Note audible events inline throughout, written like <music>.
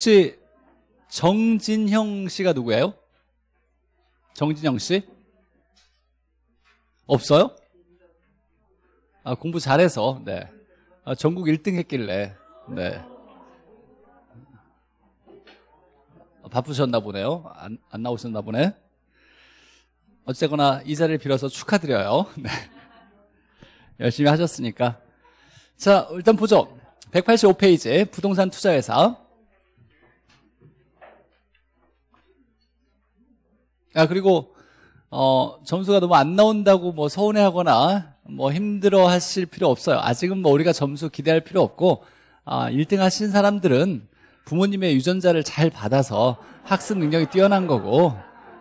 혹시 정진형 씨가 누구예요? 정진형 씨? 없어요? 아, 공부 잘해서, 네. 아, 전국 1등 했길래, 네. 아, 바쁘셨나 보네요. 안, 안 나오셨나 보네. 어쨌거나 이 자리를 빌어서 축하드려요. <laughs> 네. 열심히 하셨으니까. 자, 일단 보죠. 185페이지 부동산 투자회사. 야, 아, 그리고, 어, 점수가 너무 안 나온다고 뭐 서운해하거나 뭐 힘들어 하실 필요 없어요. 아직은 뭐 우리가 점수 기대할 필요 없고, 아, 1등 하신 사람들은 부모님의 유전자를 잘 받아서 학습 능력이 뛰어난 거고,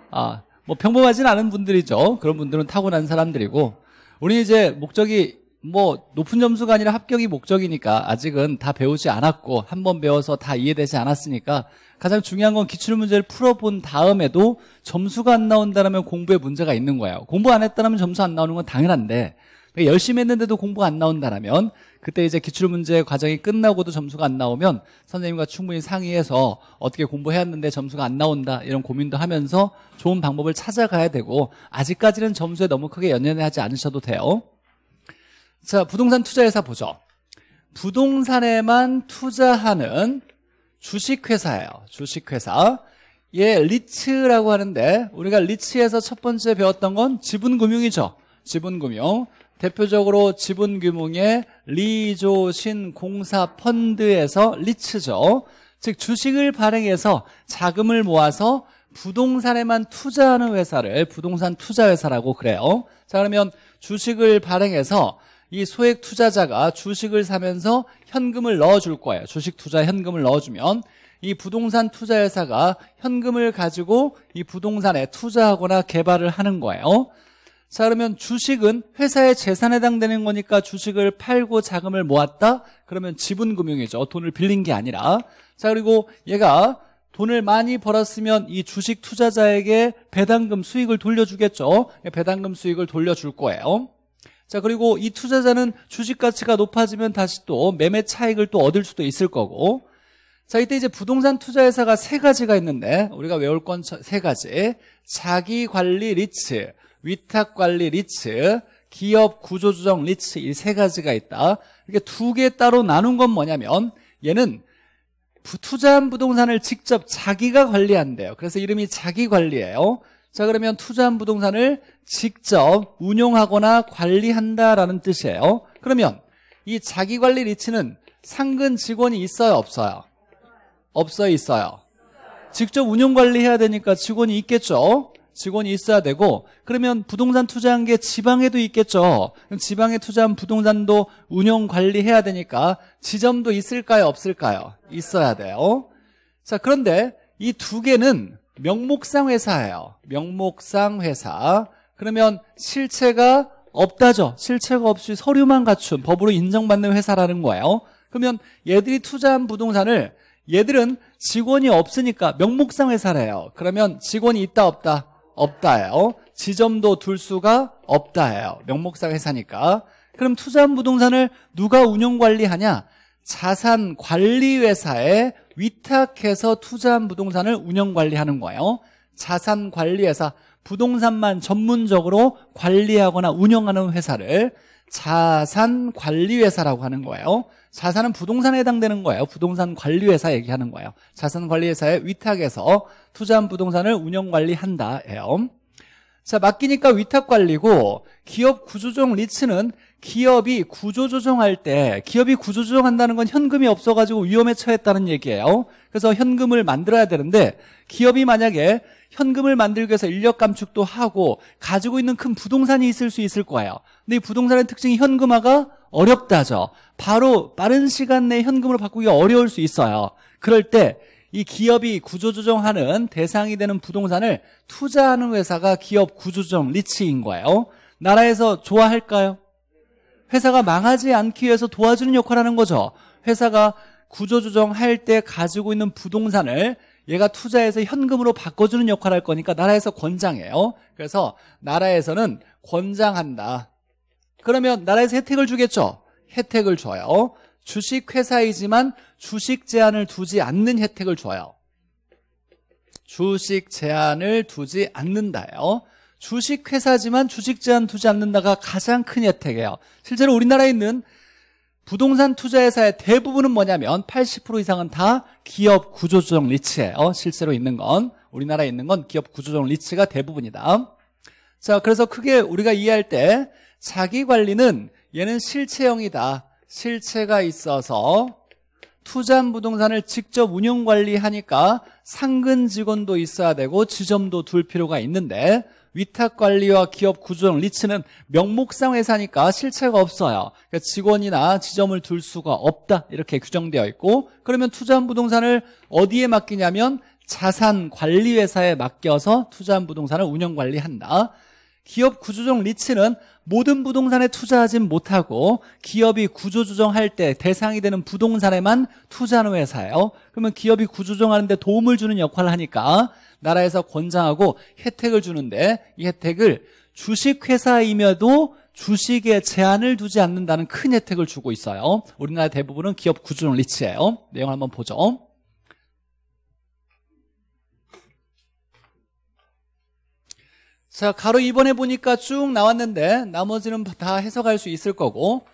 아, 뭐 평범하진 않은 분들이죠. 그런 분들은 타고난 사람들이고, 우리 이제 목적이 뭐 높은 점수가 아니라 합격이 목적이니까 아직은 다 배우지 않았고 한번 배워서 다 이해되지 않았으니까 가장 중요한 건 기출문제를 풀어본 다음에도 점수가 안 나온다면 공부에 문제가 있는 거예요 공부 안 했다면 점수 안 나오는 건 당연한데 열심히 했는데도 공부가 안 나온다면 그때 이제 기출문제 과정이 끝나고도 점수가 안 나오면 선생님과 충분히 상의해서 어떻게 공부해왔는데 점수가 안 나온다 이런 고민도 하면서 좋은 방법을 찾아가야 되고 아직까지는 점수에 너무 크게 연연해 하지 않으셔도 돼요 자, 부동산 투자회사 보죠. 부동산에만 투자하는 주식회사예요. 주식회사. 예, 리츠라고 하는데 우리가 리츠에서 첫 번째 배웠던 건 지분금융이죠. 지분금융. 대표적으로 지분규융의 리조신공사펀드에서 리츠죠. 즉 주식을 발행해서 자금을 모아서 부동산에만 투자하는 회사를 부동산 투자회사라고 그래요. 자 그러면 주식을 발행해서 이 소액 투자자가 주식을 사면서 현금을 넣어줄 거예요. 주식 투자 현금을 넣어주면 이 부동산 투자 회사가 현금을 가지고 이 부동산에 투자하거나 개발을 하는 거예요. 자 그러면 주식은 회사의 재산에 해당되는 거니까 주식을 팔고 자금을 모았다? 그러면 지분금융이죠. 돈을 빌린 게 아니라 자 그리고 얘가 돈을 많이 벌었으면 이 주식 투자자에게 배당금 수익을 돌려주겠죠. 배당금 수익을 돌려줄 거예요. 자, 그리고 이 투자자는 주식 가치가 높아지면 다시 또 매매 차익을 또 얻을 수도 있을 거고. 자, 이때 이제 부동산 투자회사가 세 가지가 있는데 우리가 외울 건 세 가지. 자기 관리 리츠, 위탁 관리 리츠, 기업 구조조정 리츠 이 세 가지가 있다. 이렇게 두 개 따로 나눈 건 뭐냐면 얘는 투자한 부동산을 직접 자기가 관리한대요. 그래서 이름이 자기 관리예요. 자, 그러면 투자한 부동산을 직접 운용하거나 관리한다라는 뜻이에요. 그러면 이 자기관리 리치는 상근 직원이 있어요? 없어요? 없어요? 있어요? 직접 운용관리해야 되니까 직원이 있겠죠? 직원이 있어야 되고 그러면 부동산 투자한 게 지방에도 있겠죠. 지방에 투자한 부동산도 운영 관리해야 되니까 지점도 있을까요? 없을까요? 있어야 돼요. 자 그런데 이 두 개는 명목상 회사예요. 명목상 회사. 그러면 실체가 없다죠. 실체가 없이 서류만 갖춘 법으로 인정받는 회사라는 거예요. 그러면 얘들이 투자한 부동산을 얘들은 직원이 없으니까 명목상 회사래요. 그러면 직원이 있다 없다 없다예요. 지점도 둘 수가 없다예요. 명목상 회사니까. 그럼 투자한 부동산을 누가 운영관리하냐? 자산관리회사에 위탁해서 투자한 부동산을 운영관리하는 거예요. 자산관리회사 부동산만 전문적으로 관리하거나 운영하는 회사를 자산관리회사라고 하는 거예요 자산은 부동산에 해당되는 거예요 부동산 관리회사 얘기하는 거예요 자산관리회사에 위탁해서 투자한 부동산을 운영관리한다 예요 자 맡기니까 위탁관리고 기업 구조조정 리츠는 기업이 구조조정할 때 기업이 구조조정한다는 건 현금이 없어가지고 위험에 처했다는 얘기예요 그래서 현금을 만들어야 되는데 기업이 만약에 현금을 만들기 위해서 인력 감축도 하고 가지고 있는 큰 부동산이 있을 수 있을 거예요. 근데 이 부동산의 특징이 현금화가 어렵다죠. 바로 빠른 시간 내에 현금으로 바꾸기 어려울 수 있어요. 그럴 때 이 기업이 구조조정하는 대상이 되는 부동산을 투자하는 회사가 기업 구조조정 리츠인 거예요. 나라에서 좋아할까요? 회사가 망하지 않기 위해서 도와주는 역할을 하는 거죠. 회사가 구조조정할 때 가지고 있는 부동산을 얘가 투자해서 현금으로 바꿔주는 역할을 할 거니까 나라에서 권장해요. 그래서 나라에서는 권장한다. 그러면 나라에서 혜택을 주겠죠? 혜택을 줘요. 주식회사이지만 주식 제한을 두지 않는 혜택을 줘요. 주식 제한을 두지 않는다요. 주식회사지만 주식 제한 두지 않는다가 가장 큰 혜택이에요. 실제로 우리나라에 있는 부동산 투자회사의 대부분은 뭐냐면 80% 이상은 다 기업 구조조정 리츠예요. 어, 실제로 있는 건 우리나라에 있는 건 기업 구조조정 리츠가 대부분이다. 자, 그래서 크게 우리가 이해할 때 자기 관리는 얘는 실체형이다. 실체가 있어서 투자한 부동산을 직접 운영 관리하니까 상근 직원도 있어야 되고 지점도 둘 필요가 있는데 위탁관리와 기업 구조론 리츠는 명목상 회사니까 실체가 없어요. 그러니까 직원이나 지점을 둘 수가 없다 이렇게 규정되어 있고 그러면 투자한 부동산을 어디에 맡기냐면 자산관리회사에 맡겨서 투자한 부동산을 운영관리한다. 기업 구조조정 리츠는 모든 부동산에 투자하진 못하고 기업이 구조조정할 때 대상이 되는 부동산에만 투자하는 회사예요. 그러면 기업이 구조조정하는데 도움을 주는 역할을 하니까 나라에서 권장하고 혜택을 주는데 이 혜택을 주식회사이며도 주식에 제한을 두지 않는다는 큰 혜택을 주고 있어요. 우리나라 대부분은 기업 구조조정 리츠예요. 내용 을 한번 보죠. 자, 가로 2번에 보니까 쭉 나왔는데 나머지는 다 해석할 수 있을 거고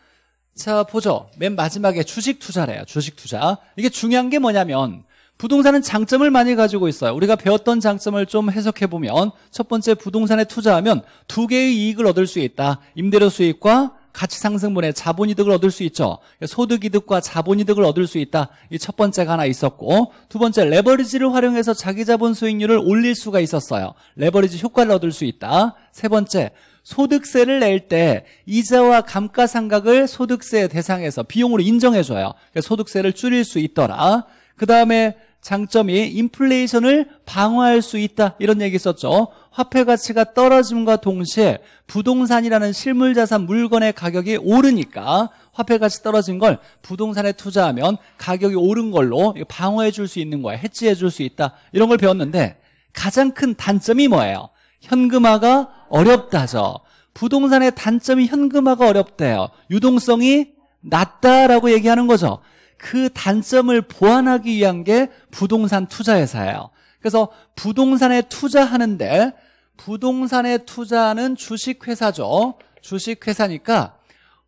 자, 보죠. 맨 마지막에 주식 투자래요. 주식 투자. 이게 중요한 게 뭐냐면 부동산은 장점을 많이 가지고 있어요. 우리가 배웠던 장점을 좀 해석해 보면 첫 번째 부동산에 투자하면 두 개의 이익을 얻을 수 있다. 임대료 수익과 가치 상승분의 자본 이득을 얻을 수 있죠. 소득 이득과 자본 이득을 얻을 수 있다. 이 첫 번째가 하나 있었고 두 번째 레버리지를 활용해서 자기 자본 수익률을 올릴 수가 있었어요. 레버리지 효과를 얻을 수 있다. 세 번째 소득세를 낼 때 이자와 감가상각을 소득세 대상에서 비용으로 인정해줘요. 그러니까 소득세를 줄일 수 있더라. 그 다음에 장점이 인플레이션을 방어할 수 있다. 이런 얘기 있었죠. 화폐 가치가 떨어짐과 동시에 부동산이라는 실물 자산 물건의 가격이 오르니까 화폐 가치 떨어진 걸 부동산에 투자하면 가격이 오른 걸로 방어해 줄 수 있는 거야. 해지해 줄 수 있다. 이런 걸 배웠는데 가장 큰 단점이 뭐예요? 현금화가 어렵다죠. 부동산의 단점이 현금화가 어렵대요. 유동성이 낮다라고 얘기하는 거죠. 그 단점을 보완하기 위한 게 부동산 투자회사예요. 그래서 부동산에 투자하는데 부동산에 투자하는 주식회사죠. 주식회사니까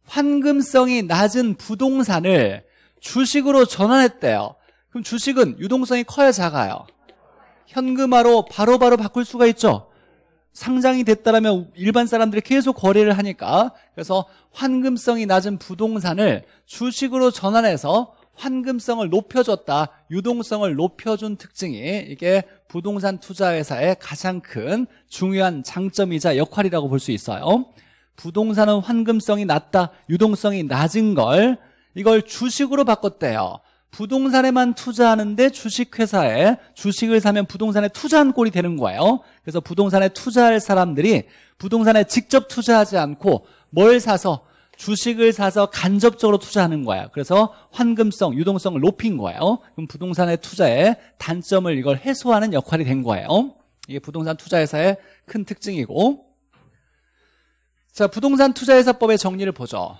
환금성이 낮은 부동산을 주식으로 전환했대요. 그럼 주식은 유동성이 커야 작아요. 현금화로 바로바로 바로 바꿀 수가 있죠. 상장이 됐다라면 일반 사람들이 계속 거래를 하니까 그래서 환금성이 낮은 부동산을 주식으로 전환해서 환금성을 높여줬다 유동성을 높여준 특징이 이게 부동산 투자회사의 가장 큰 중요한 장점이자 역할이라고 볼 수 있어요 부동산은 환금성이 낮다 유동성이 낮은 걸 이걸 주식으로 바꿨대요 부동산에만 투자하는데 주식회사에 주식을 사면 부동산에 투자한 꼴이 되는 거예요 그래서 부동산에 투자할 사람들이 부동산에 직접 투자하지 않고 뭘 사서 주식을 사서 간접적으로 투자하는 거야. 그래서 환금성, 유동성을 높인 거예요. 어? 그럼 부동산의 투자에 단점을 이걸 해소하는 역할이 된 거예요. 어? 이게 부동산 투자회사의 큰 특징이고 자 부동산 투자회사법의 정리를 보죠.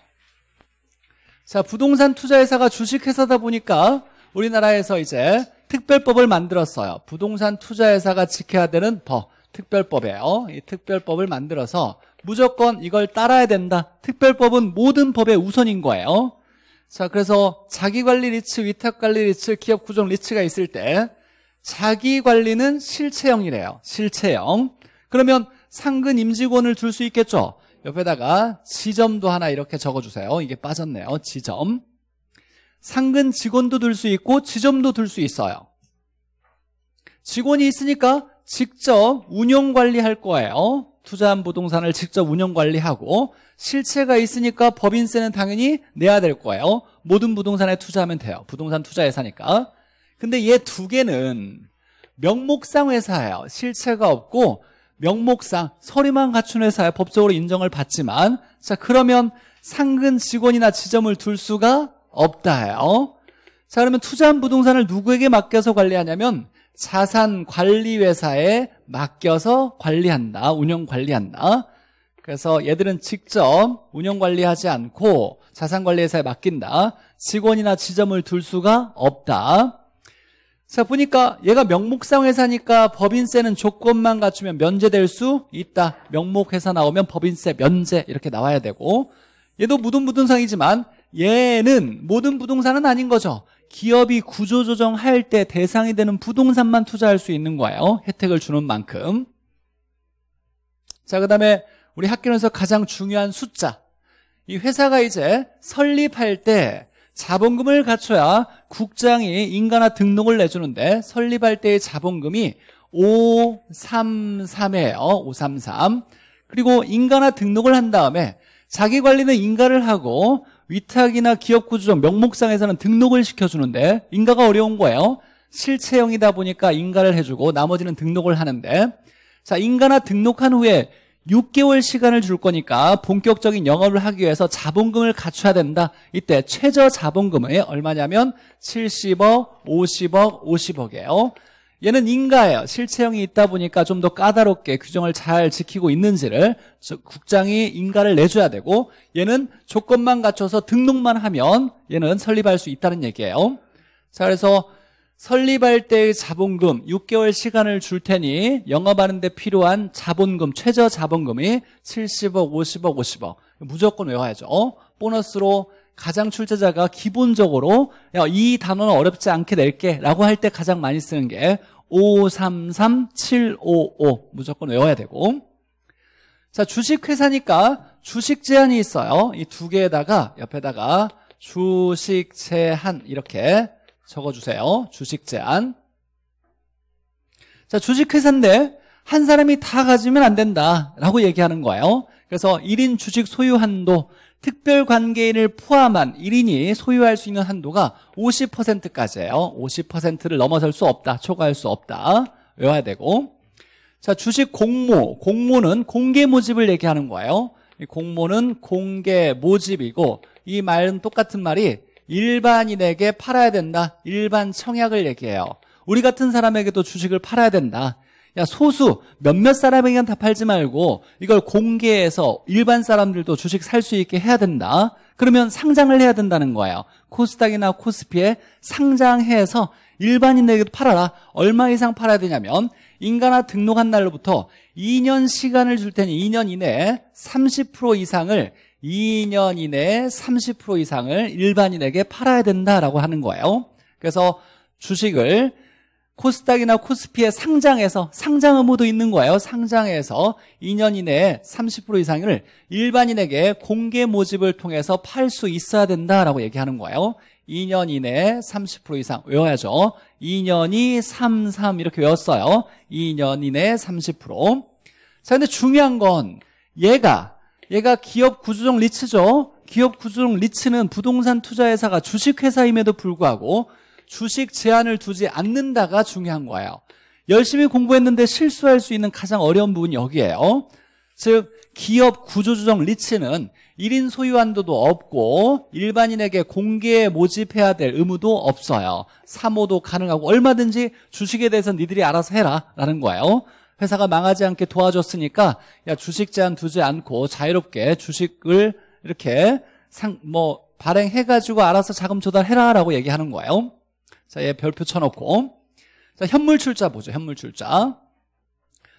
자 부동산 투자회사가 주식회사다 보니까 우리나라에서 이제 특별법을 만들었어요. 부동산 투자회사가 지켜야 되는 법, 특별법이에요. 이 특별법을 만들어서 무조건 이걸 따라야 된다. 특별법은 모든 법의 우선인 거예요. 자, 그래서 자기관리 리츠, 위탁관리 리츠, 기업구조 리츠가 있을 때 자기관리는 실체형이래요. 실체형. 그러면 상근 임직원을 둘 수 있겠죠. 옆에다가 지점도 하나 이렇게 적어주세요. 이게 빠졌네요. 지점. 상근 직원도 둘 수 있고 지점도 둘 수 있어요. 직원이 있으니까 직접 운영 관리할 거예요. 투자한 부동산을 직접 운영 관리하고 실체가 있으니까 법인세는 당연히 내야 될 거예요. 모든 부동산에 투자하면 돼요. 부동산 투자 회사니까. 근데 얘 두 개는 명목상 회사예요. 실체가 없고 명목상 서류만 갖춘 회사에 법적으로 인정을 받지만 자 그러면 상근 직원이나 지점을 둘 수가 없다예요. 자 그러면 투자한 부동산을 누구에게 맡겨서 관리하냐면 자산관리회사에 맡겨서 관리한다. 운영 관리한다. 그래서 얘들은 직접 운영 관리하지 않고 자산관리회사에 맡긴다. 직원이나 지점을 둘 수가 없다. 자 보니까 얘가 명목상 회사니까 법인세는 조건만 갖추면 면제될 수 있다 명목회사 나오면 법인세 면제 이렇게 나와야 되고 얘도 무등부동상이지만 얘는 모든 부동산은 아닌 거죠 기업이 구조조정할 때 대상이 되는 부동산만 투자할 수 있는 거예요. 혜택을 주는 만큼. 자, 그 다음에 우리 학교에서 가장 중요한 숫자. 이 회사가 이제 설립할 때 자본금을 갖춰야 국장이 인가나 등록을 내주는데 설립할 때의 자본금이 533이에요. 533. 그리고 인가나 등록을 한 다음에 자기 관리는 인가를 하고 위탁이나 기업 구조적 명목상에서는 등록을 시켜주는데 인가가 어려운 거예요. 실체형이다 보니까 인가를 해주고 나머지는 등록을 하는데 자 인가나 등록한 후에 6개월 시간을 줄 거니까 본격적인 영업을 하기 위해서 자본금을 갖춰야 된다. 이때 최저 자본금이 얼마냐면 70억, 50억, 50억이에요. 얘는 인가예요. 실체형이 있다 보니까 좀 더 까다롭게 규정을 잘 지키고 있는지를 국장이 인가를 내줘야 되고 얘는 조건만 갖춰서 등록만 하면 얘는 설립할 수 있다는 얘기예요. 자 그래서 설립할 때의 자본금 6개월 시간을 줄 테니 영업하는 데 필요한 자본금 최저 자본금이 70억 50억 50억 무조건 외워야죠 보너스로 가장 출제자가 기본적으로 야, 이 단어는 어렵지 않게 낼게 라고 할 때 가장 많이 쓰는 게533755 무조건 외워야 되고 자 주식회사니까 주식 제한이 있어요 이 두 개에다가 옆에다가 주식 제한 이렇게 적어주세요 주식 제한 자 주식회사인데 한 사람이 다 가지면 안 된다라고 얘기하는 거예요 그래서 1인 주식 소유 한도 특별 관계인을 포함한 1인이 소유할 수 있는 한도가 50%까지예요. 50%를 넘어설 수 없다. 초과할 수 없다. 외워야 되고. 자, 주식 공모. 공모는 공개 모집을 얘기하는 거예요. 공모는 공개 모집이고 이 말은 똑같은 말이 일반인에게 팔아야 된다. 일반 청약을 얘기해요. 우리 같은 사람에게도 주식을 팔아야 된다. 야 소수 몇몇 사람에게는 다 팔지 말고 이걸 공개해서 일반 사람들도 주식 살 수 있게 해야 된다. 그러면 상장을 해야 된다는 거예요. 코스닥이나 코스피에 상장해서 일반인에게도 팔아라. 얼마 이상 팔아야 되냐면 인가나 등록한 날로부터 2년 시간을 줄 테니 2년 이내에 30% 이상을 2년 이내에 30% 이상을 일반인에게 팔아야 된다라고 하는 거예요. 그래서 주식을 코스닥이나 코스피의 상장에서 상장 의무도 있는 거예요. 상장에서 2년 이내에 30% 이상을 일반인에게 공개 모집을 통해서 팔 수 있어야 된다라고 얘기하는 거예요. 2년 이내에 30% 이상 외워야죠. 2년이 33 이렇게 외웠어요. 2년 이내에 30%. 자, 근데 중요한 건 얘가 얘가 기업 구조적 리츠죠. 기업 구조적 리츠는 부동산 투자회사가 주식회사임에도 불구하고 주식 제한을 두지 않는다가 중요한 거예요. 열심히 공부했는데 실수할 수 있는 가장 어려운 부분이 여기에요. 즉 기업 구조조정 리츠는 1인 소유한도도 없고 일반인에게 공개 모집해야 될 의무도 없어요. 사모도 가능하고 얼마든지 주식에 대해서 니들이 알아서 해라 라는 거예요. 회사가 망하지 않게 도와줬으니까 야 주식 제한 두지 않고 자유롭게 주식을 이렇게 상 뭐 발행해가지고 알아서 자금 조달해라 라고 얘기하는 거예요. 자, 얘 별표 쳐놓고. 자, 현물출자 보죠. 현물출자.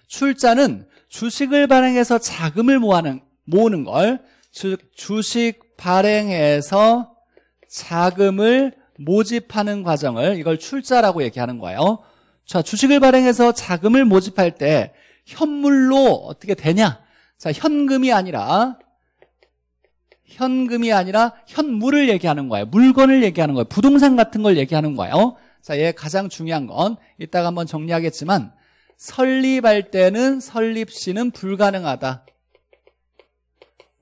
출자는 주식을 발행해서 자금을 모아는, 모으는 걸 즉, 주식 발행해서 자금을 모집하는 과정을 이걸 출자라고 얘기하는 거예요. 자, 주식을 발행해서 자금을 모집할 때 현물로 어떻게 되냐? 자, 현금이 아니라 현금이 아니라 현물을 얘기하는 거예요. 물건을 얘기하는 거예요. 부동산 같은 걸 얘기하는 거예요. 어? 자, 얘 가장 중요한 건 이따가 한번 정리하겠지만 설립할 때는 설립 시는 불가능하다.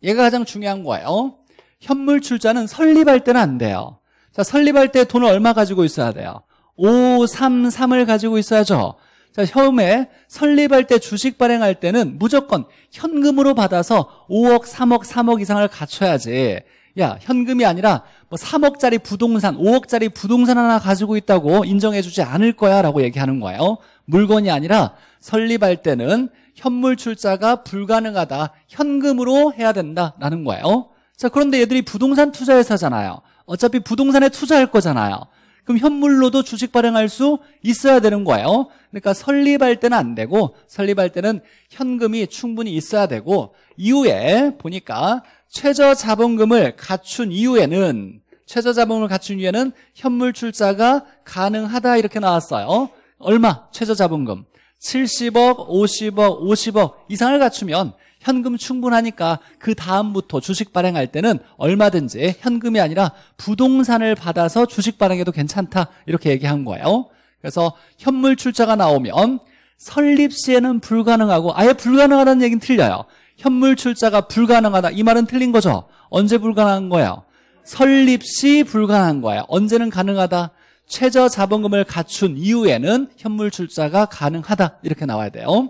얘가 가장 중요한 거예요. 어? 현물 출자는 설립할 때는 안 돼요. 자, 설립할 때 돈을 얼마 가지고 있어야 돼요? 5, 3, 3을 가지고 있어야죠. 자, 처음에 설립할 때 주식 발행할 때는 무조건 현금으로 받아서 5억, 3억, 3억 이상을 갖춰야지. 야, 현금이 아니라 뭐 3억짜리 부동산, 5억짜리 부동산 하나 가지고 있다고 인정해주지 않을 거야 라고 얘기하는 거예요. 물건이 아니라 설립할 때는 현물 출자가 불가능하다. 현금으로 해야 된다라는 거예요. 자, 그런데 얘들이 부동산 투자회사잖아요. 어차피 부동산에 투자할 거잖아요. 그럼 현물로도 주식 발행할 수 있어야 되는 거예요. 그러니까 설립할 때는 안 되고 설립할 때는 현금이 충분히 있어야 되고 이후에 보니까 최저 자본금을 갖춘 이후에는 최저 자본을 금 갖춘 이후에는 현물 출자가 가능하다 이렇게 나왔어요. 얼마? 최저 자본금 70억, 50억, 50억 이상을 갖추면 현금 충분하니까 그 다음부터 주식 발행할 때는 얼마든지 현금이 아니라 부동산을 받아서 주식 발행해도 괜찮다 이렇게 얘기한 거예요 그래서 현물 출자가 나오면 설립 시에는 불가능하고 아예 불가능하다는 얘기는 틀려요 현물 출자가 불가능하다 이 말은 틀린 거죠 언제 불가능한 거예요 설립 시 불가능한 거예요 언제는 가능하다 최저 자본금을 갖춘 이후에는 현물 출자가 가능하다 이렇게 나와야 돼요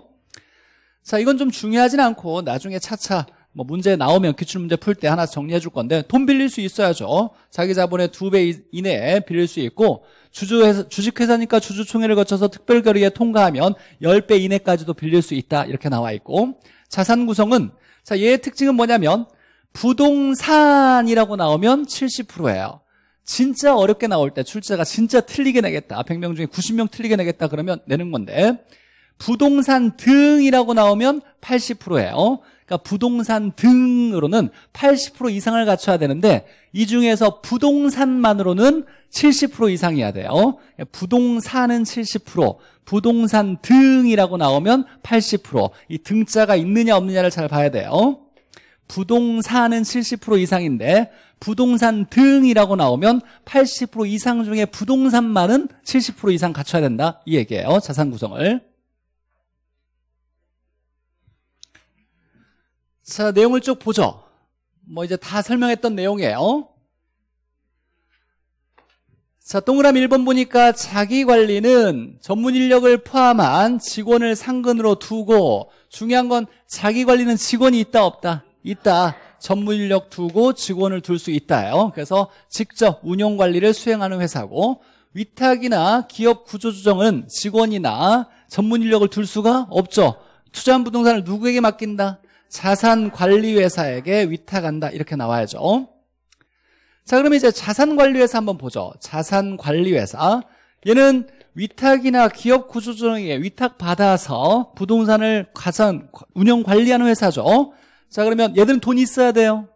자, 이건 좀 중요하진 않고 나중에 차차 뭐 문제 나오면 기출 문제 풀 때 하나 정리해 줄 건데 돈 빌릴 수 있어야죠. 자기 자본의 두 배 이내에 빌릴 수 있고 주주회사, 주식회사니까 주주총회를 거쳐서 특별결의에 통과하면 10배 이내까지도 빌릴 수 있다 이렇게 나와 있고 자산 구성은 자 얘의 특징은 뭐냐면 부동산이라고 나오면 70%예요. 진짜 어렵게 나올 때 출제가 진짜 틀리게 내겠다. 100명 중에 90명 틀리게 내겠다 그러면 내는 건데 부동산 등이라고 나오면 80%예요. 어? 그러니까 부동산 등으로는 80% 이상을 갖춰야 되는데 이 중에서 부동산만으로는 70% 이상이어야 돼요. 어? 부동산은 70%, 부동산 등이라고 나오면 80%. 이 등자가 있느냐 없느냐를 잘 봐야 돼요. 어? 부동산은 70% 이상인데 부동산 등이라고 나오면 80% 이상 중에 부동산만은 70% 이상 갖춰야 된다 이 얘기예요 자산 구성을 자, 내용을 쭉 보죠. 뭐 이제 다 설명했던 내용이에요. 자, 동그라미 1번 보니까 자기 관리는 전문 인력을 포함한 직원을 상근으로 두고 중요한 건 자기 관리는 직원이 있다 없다. 있다. 전문 인력 두고 직원을 둘 수 있다요. 그래서 직접 운영 관리를 수행하는 회사고 위탁이나 기업 구조 조정은 직원이나 전문 인력을 둘 수가 없죠. 투자한 부동산을 누구에게 맡긴다? 자산관리회사에게 위탁한다 이렇게 나와야죠 자그러면 이제 자산관리회사 한번 보죠 자산관리회사 얘는 위탁이나 기업 구조조정에 위탁받아서 부동산을 가산 운영 관리하는 회사죠 자 그러면 얘들은 돈이 있어야 돼요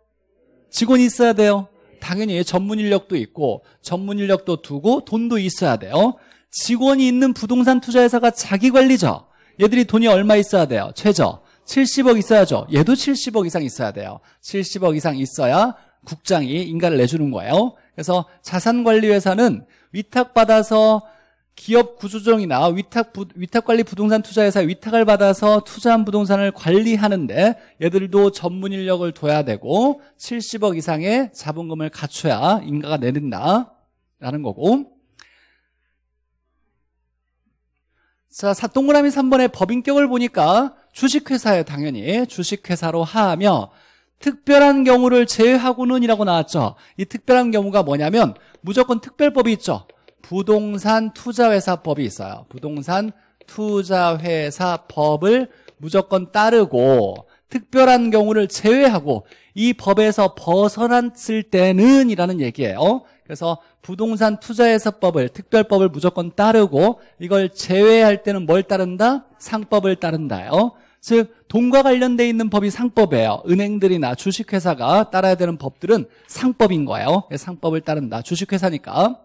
직원이 있어야 돼요 당연히 전문 인력도 있고 전문 인력도 두고 돈도 있어야 돼요 직원이 있는 부동산 투자회사가 자기 관리죠 얘들이 돈이 얼마 있어야 돼요 최저 70억 있어야죠. 얘도 70억 이상 있어야 돼요. 70억 이상 있어야 국장이 인가를 내주는 거예요. 그래서 자산관리회사는 위탁받아서 기업 구조조정이나 위탁 부, 위탁관리 부동산 투자회사 위탁을 받아서 투자한 부동산을 관리하는데 얘들도 전문 인력을 둬야 되고 70억 이상의 자본금을 갖춰야 인가가 내린다라는 거고 자, 동그라미 3번의 법인격을 보니까 주식회사에 당연히 주식회사로 하며 특별한 경우를 제외하고는 이라고 나왔죠. 이 특별한 경우가 뭐냐면 무조건 특별법이 있죠. 부동산 투자회사법이 있어요. 부동산 투자회사법을 무조건 따르고 특별한 경우를 제외하고 이 법에서 벗어났을 때는 이라는 얘기예요. 그래서 부동산 투자 해서법을 특별법을 무조건 따르고 이걸 제외할 때는 뭘 따른다? 상법을 따른다요. 즉 돈과 관련돼 있는 법이 상법이에요. 은행들이나 주식회사가 따라야 되는 법들은 상법인 거예요. 예, 상법을 따른다. 주식회사니까.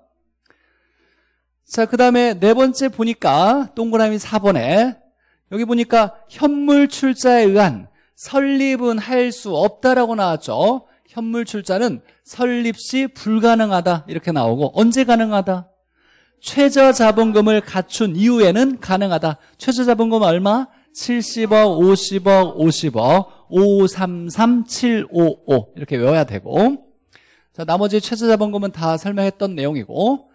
자, 그 다음에 네 번째 보니까 동그라미 4번에 여기 보니까 현물 출자에 의한 설립은 할 수 없다라고 나왔죠. 현물 출자는 설립 시 불가능하다 이렇게 나오고 언제 가능하다? 최저자본금을 갖춘 이후에는 가능하다. 최저자본금 얼마? 70억, 50억, 50억, 5 3 3 7 5 5 이렇게 외워야 되고 자 나머지 최저자본금은 다 설명했던 내용이고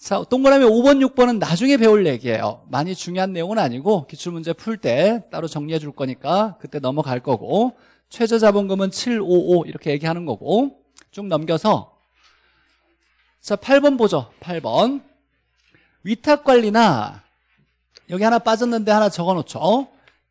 자 동그라미 5번, 6번은 나중에 배울 얘기예요. 많이 중요한 내용은 아니고 기출문제 풀 때 따로 정리해 줄 거니까 그때 넘어갈 거고 최저자본금은 755 이렇게 얘기하는 거고 쭉 넘겨서 자 8번 보죠 8번 위탁관리나 여기 하나 빠졌는데 하나 적어놓죠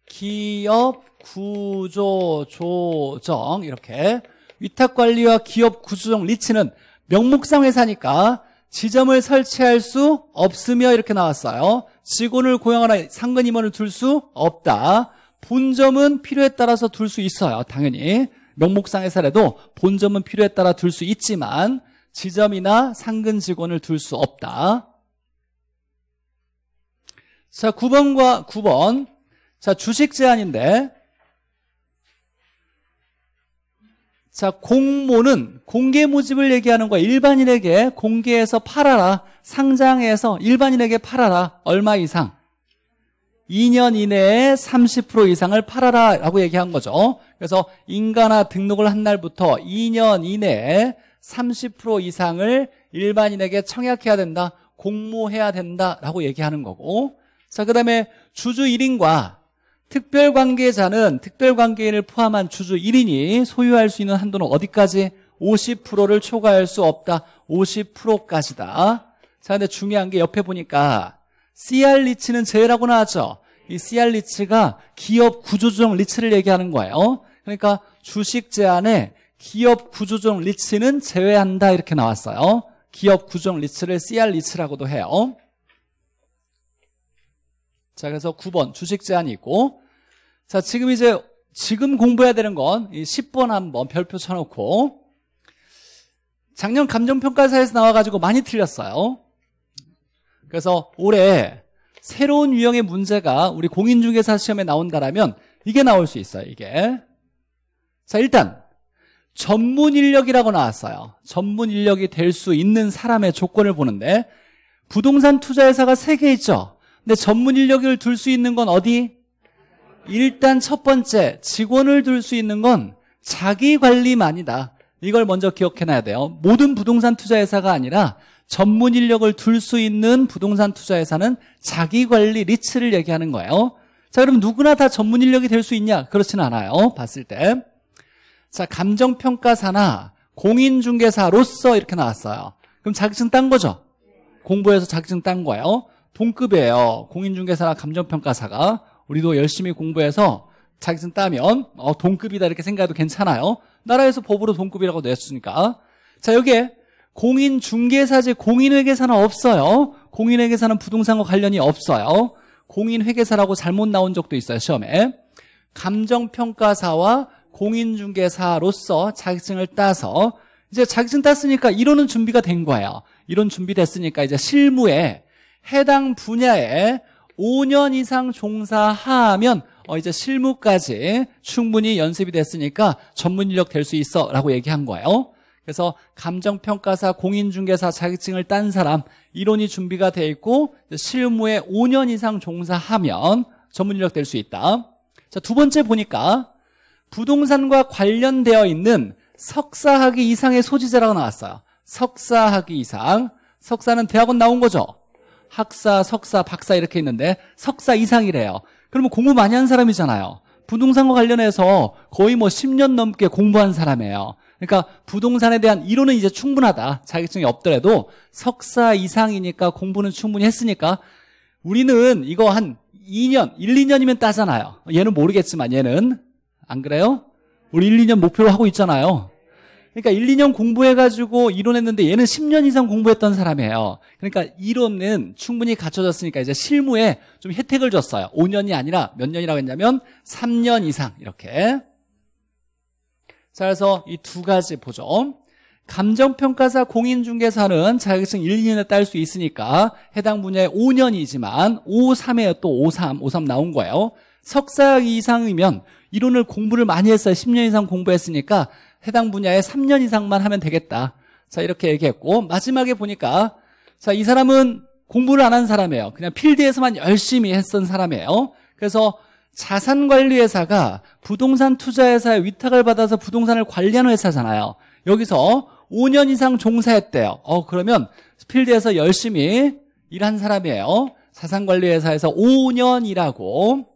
기업 구조 조정 이렇게 위탁관리와 기업 구조정 조리치는 명목상 회사니까 지점을 설치할 수 없으며 이렇게 나왔어요 직원을 고용하나 상근 임원을 둘 수 없다 본점은 필요에 따라서 둘 수 있어요 당연히 명목상의사례도 본점은 필요에 따라 둘 수 있지만 지점이나 상근 직원을 둘 수 없다. 자, 9번과 9번. 자, 주식 제한인데 자, 공모는 공개 모집을 얘기하는 거야. 일반인에게 공개해서 팔아라. 상장해서 일반인에게 팔아라. 얼마 이상. 2년 이내에 30% 이상을 팔아라 라고 얘기한 거죠. 그래서 인가나 등록을 한 날부터 2년 이내에 30% 이상을 일반인에게 청약해야 된다, 공모해야 된다 라고 얘기하는 거고 자, 그 다음에 주주 1인과 특별관계자는 특별관계인을 포함한 주주 1인이 소유할 수 있는 한도는 어디까지? 50%를 초과할 수 없다. 50%까지다. 자, 근데 중요한 게 옆에 보니까 CR 리츠는 제외라고나 하죠. 이 CR 리츠가 기업 구조조정 리츠를 얘기하는 거예요. 어? 그러니까 주식 제한에 기업 구조조정 리츠는 제외한다 이렇게 나왔어요. 기업 구조조정 리츠를 CR 리츠라고도 해요. 어? 자, 그래서 9번 주식 제한이 있고 자, 지금 이제 지금 공부해야 되는 건 이 10번 한번 별표 쳐놓고 작년 감정평가사에서 나와가지고 많이 틀렸어요. 그래서 올해 새로운 유형의 문제가 우리 공인중개사 시험에 나온다라면 이게 나올 수 있어요. 이게. 자, 일단 전문 인력이라고 나왔어요. 전문 인력이 될 수 있는 사람의 조건을 보는데 부동산 투자회사가 3개 있죠. 근데 전문 인력을 둘 수 있는 건 어디? 일단 첫 번째 직원을 둘 수 있는 건 자기 관리만이다. 이걸 먼저 기억해놔야 돼요. 모든 부동산 투자회사가 아니라 전문 인력을 둘 수 있는 부동산 투자 회사는 자기 관리 리츠를 얘기하는 거예요. 자, 그럼 누구나 다 전문 인력이 될 수 있냐? 그렇진 않아요. 봤을 때. 자, 감정평가사나 공인중개사로서 이렇게 나왔어요. 그럼 자격증 딴 거죠? 공부해서 자격증 딴 거예요. 동급이에요. 공인중개사나 감정평가사가. 우리도 열심히 공부해서 자격증 따면 어, 동급이다 이렇게 생각해도 괜찮아요. 나라에서 법으로 동급이라고 냈으니까. 자, 여기에 공인중개사지 공인회계사는 없어요. 공인회계사는 부동산과 관련이 없어요. 공인회계사라고 잘못 나온 적도 있어요. 시험에. 감정평가사와 공인중개사로서 자격증을 따서 이제 자격증 땄으니까 이론은 준비가 된 거예요. 이론 준비됐으니까 이제 실무에 해당 분야에 5년 이상 종사하면 어 이제 실무까지 충분히 연습이 됐으니까 전문 인력 될 수 있어 라고 얘기한 거예요. 그래서 감정평가사, 공인중개사 자격증을 딴 사람 이론이 준비가 돼 있고 실무에 5년 이상 종사하면 전문 인력 될 수 있다. 자, 두 번째 보니까 부동산과 관련되어 있는 석사학위 이상의 소지자라고 나왔어요. 석사학위 이상. 석사는 대학원 나온 거죠. 학사, 석사, 박사 이렇게 있는데 석사 이상이래요. 그러면 공부 많이 한 사람이잖아요. 부동산과 관련해서 거의 뭐 10년 넘게 공부한 사람이에요. 그러니까 부동산에 대한 이론은 이제 충분하다. 자격증이 없더라도 석사 이상이니까 공부는 충분히 했으니까 우리는 이거 한 2년, 1, 2년이면 따잖아요. 얘는 모르겠지만 얘는 안 그래요? 우리 1, 2년 목표로 하고 있잖아요. 그러니까 1, 2년 공부해가지고 이론했는데 얘는 10년 이상 공부했던 사람이에요. 그러니까 이론은 충분히 갖춰졌으니까 이제 실무에 좀 혜택을 줬어요. 5년이 아니라 몇 년이라고 했냐면 3년 이상 이렇게. 자, 그래서 이 두 가지 보죠. 감정평가사 공인중개사는 자격증 1, 2년에 딸 수 있으니까 해당 분야에 5년이지만 5, 3에 또 5, 3, 5, 3 나온 거예요. 석사 이상이면 이론을 공부를 많이 했어요. 10년 이상 공부했으니까 해당 분야에 3년 이상만 하면 되겠다. 자 이렇게 얘기했고 마지막에 보니까 자 이 사람은 공부를 안 한 사람이에요. 그냥 필드에서만 열심히 했던 사람이에요. 그래서 자산관리회사가 부동산 투자회사의 위탁을 받아서 부동산을 관리하는 회사잖아요. 여기서 5년 이상 종사했대요. 어 그러면 스필드에서 열심히 일한 사람이에요. 자산관리회사에서 5년 일하고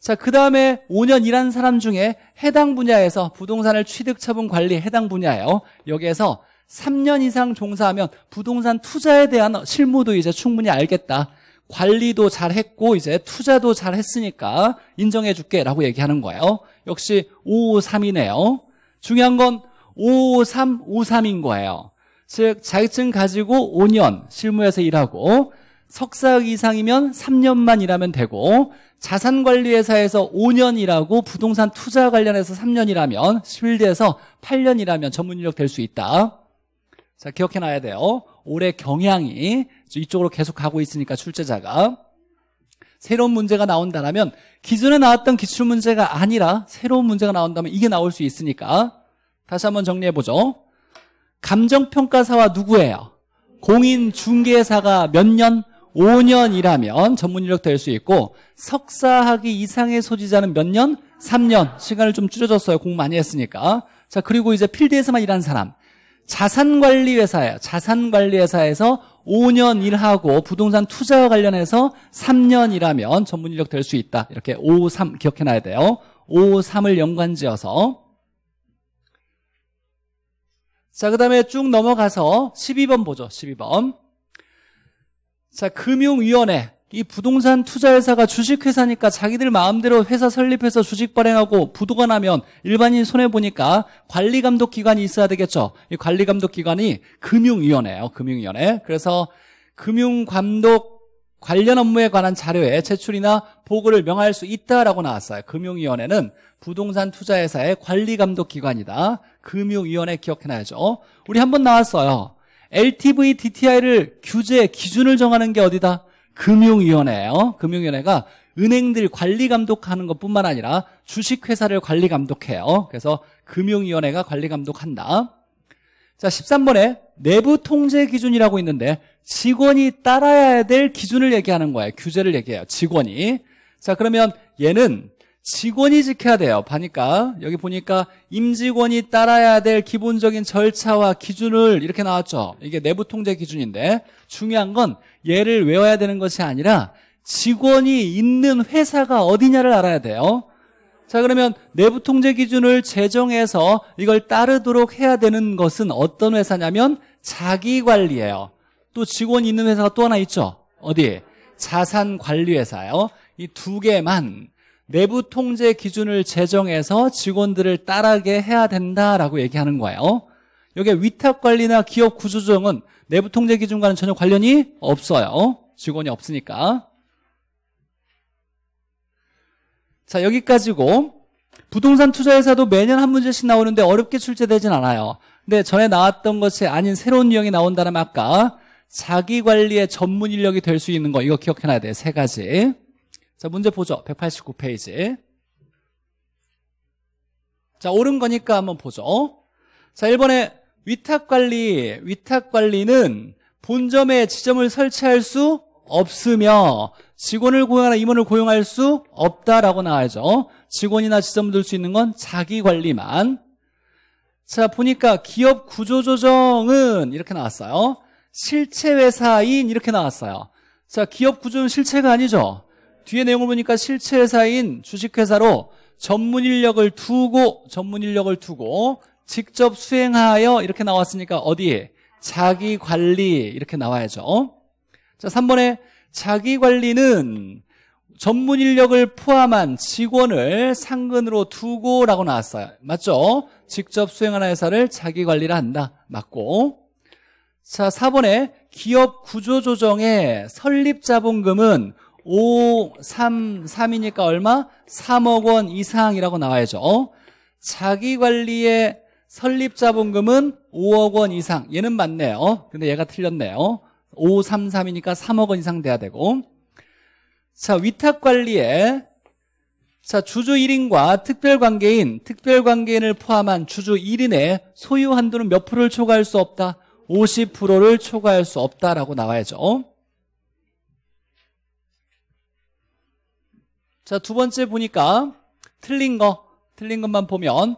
자, 그 다음에 5년 일한 사람 중에 해당 분야에서 부동산을 취득 처분 관리 해당 분야예요. 여기에서 3년 이상 종사하면 부동산 투자에 대한 실무도 이제 충분히 알겠다. 관리도 잘했고 이제 투자도 잘했으니까 인정해 줄게 라고 얘기하는 거예요 역시 553이네요 중요한 건 55353인 거예요 즉 자격증 가지고 5년 실무에서 일하고 석사 이상이면 3년만 일하면 되고 자산관리회사에서 5년 일하고 부동산 투자 관련해서 3년 일하면 실드에서 8년 일하면 전문 인력 될 수 있다 자 기억해놔야 돼요 올해 경향이 이쪽으로 계속 가고 있으니까 출제자가 새로운 문제가 나온다라면 기존에 나왔던 기출 문제가 아니라 새로운 문제가 나온다면 이게 나올 수 있으니까 다시 한번 정리해 보죠. 감정평가사와 누구예요? 공인중개사가 몇 년? 5년이라면 전문 인력 될 수 있고 석사학위 이상의 소지자는 몇 년? 3년 시간을 좀 줄여줬어요 공부 많이 했으니까 자 그리고 이제 필드에서만 일하는 사람 자산관리회사예요. 자산관리회사에서 5년 일하고 부동산 투자와 관련해서 3년 일하면 전문 인력 될 수 있다. 이렇게 5, 3 기억해놔야 돼요. 5, 3을 연관지어서 자, 그 다음에 쭉 넘어가서 12번 보죠. 12번. 자, 금융위원회. 이 부동산 투자회사가 주식회사니까 자기들 마음대로 회사 설립해서 주식 발행하고 부도가 나면 일반인 손해보니까 관리감독기관이 있어야 되겠죠. 이 관리감독기관이 금융위원회예요. 금융위원회. 그래서 금융감독 관련 업무에 관한 자료의 제출이나 보고를 명할 수 있다라고 나왔어요. 금융위원회는 부동산 투자회사의 관리감독기관이다. 금융위원회 기억해놔야죠. 우리 한번 나왔어요. LTV, DTI를 규제 기준을 정하는 게 어디다? 금융위원회예요. 금융위원회가 은행들 관리 감독하는 것뿐만 아니라 주식회사를 관리 감독해요. 그래서 금융위원회가 관리 감독한다. 자, 13번에 내부 통제 기준이라고 있는데 직원이 따라야 될 기준을 얘기하는 거예요. 규제를 얘기해요. 직원이. 자, 그러면 얘는 직원이 지켜야 돼요. 보니까 여기 보니까 임직원이 따라야 될 기본적인 절차와 기준을 이렇게 나왔죠. 이게 내부 통제 기준인데 중요한 건 얘를 외워야 되는 것이 아니라 직원이 있는 회사가 어디냐를 알아야 돼요. 자, 그러면 내부 통제 기준을 제정해서 이걸 따르도록 해야 되는 것은 어떤 회사냐면 자기 관리예요. 또 직원이 있는 회사가 또 하나 있죠. 어디? 자산 관리 회사요. 이 두 개만 내부 통제 기준을 제정해서 직원들을 따라게 해야 된다라고 얘기하는 거예요. 여기 위탁 관리나 기업 구조조정은 내부 통제 기준과는 전혀 관련이 없어요. 어? 직원이 없으니까. 자, 여기까지고 부동산 투자회사도 매년 한 문제씩 나오는데 어렵게 출제되진 않아요. 근데 전에 나왔던 것이 아닌 새로운 유형이 나온다면 아까 자기관리의 전문 인력이 될 수 있는 거 이거 기억해놔야 돼. 세 가지. 자, 문제 보죠. 189페이지. 자, 옳은 거니까 한번 보죠. 자, 1번에 위탁관리, 위탁관리는 본점에 지점을 설치할 수 없으며 직원을 고용하나 임원을 고용할 수 없다라고 나와야죠. 직원이나 지점 둘수 있는 건 자기 관리만. 자 보니까 기업 구조조정은 이렇게 나왔어요. 실체회사인 이렇게 나왔어요. 자 기업 구조는 실체가 아니죠. 뒤에 내용을 보니까 실체회사인 주식회사로 전문 인력을 두고 전문 인력을 두고 직접 수행하여 이렇게 나왔으니까 어디에? 자기 관리 이렇게 나와야죠. 자, 3번에 자기 관리는 전문 인력을 포함한 직원을 상근으로 두고라고 나왔어요. 맞죠? 직접 수행하는 회사를 자기 관리를 한다. 맞고. 자, 4번에 기업 구조 조정의 설립 자본금은 5, 3, 3이니까 얼마? 3억 원 이상이라고 나와야죠. 자기 관리의 설립자본금은 5억 원 이상 얘는 맞네요 어? 근데 얘가 틀렸네요 533이니까 어? 3억 원 이상 돼야 되고 자 위탁관리에 자 주주 1인과 특별관계인 특별관계인을 포함한 주주 1인의 소유 한도는 몇 프로를 초과할 수 없다 50%를 초과할 수 없다라고 나와야죠 자 두 번째 보니까 틀린 거 틀린 것만 보면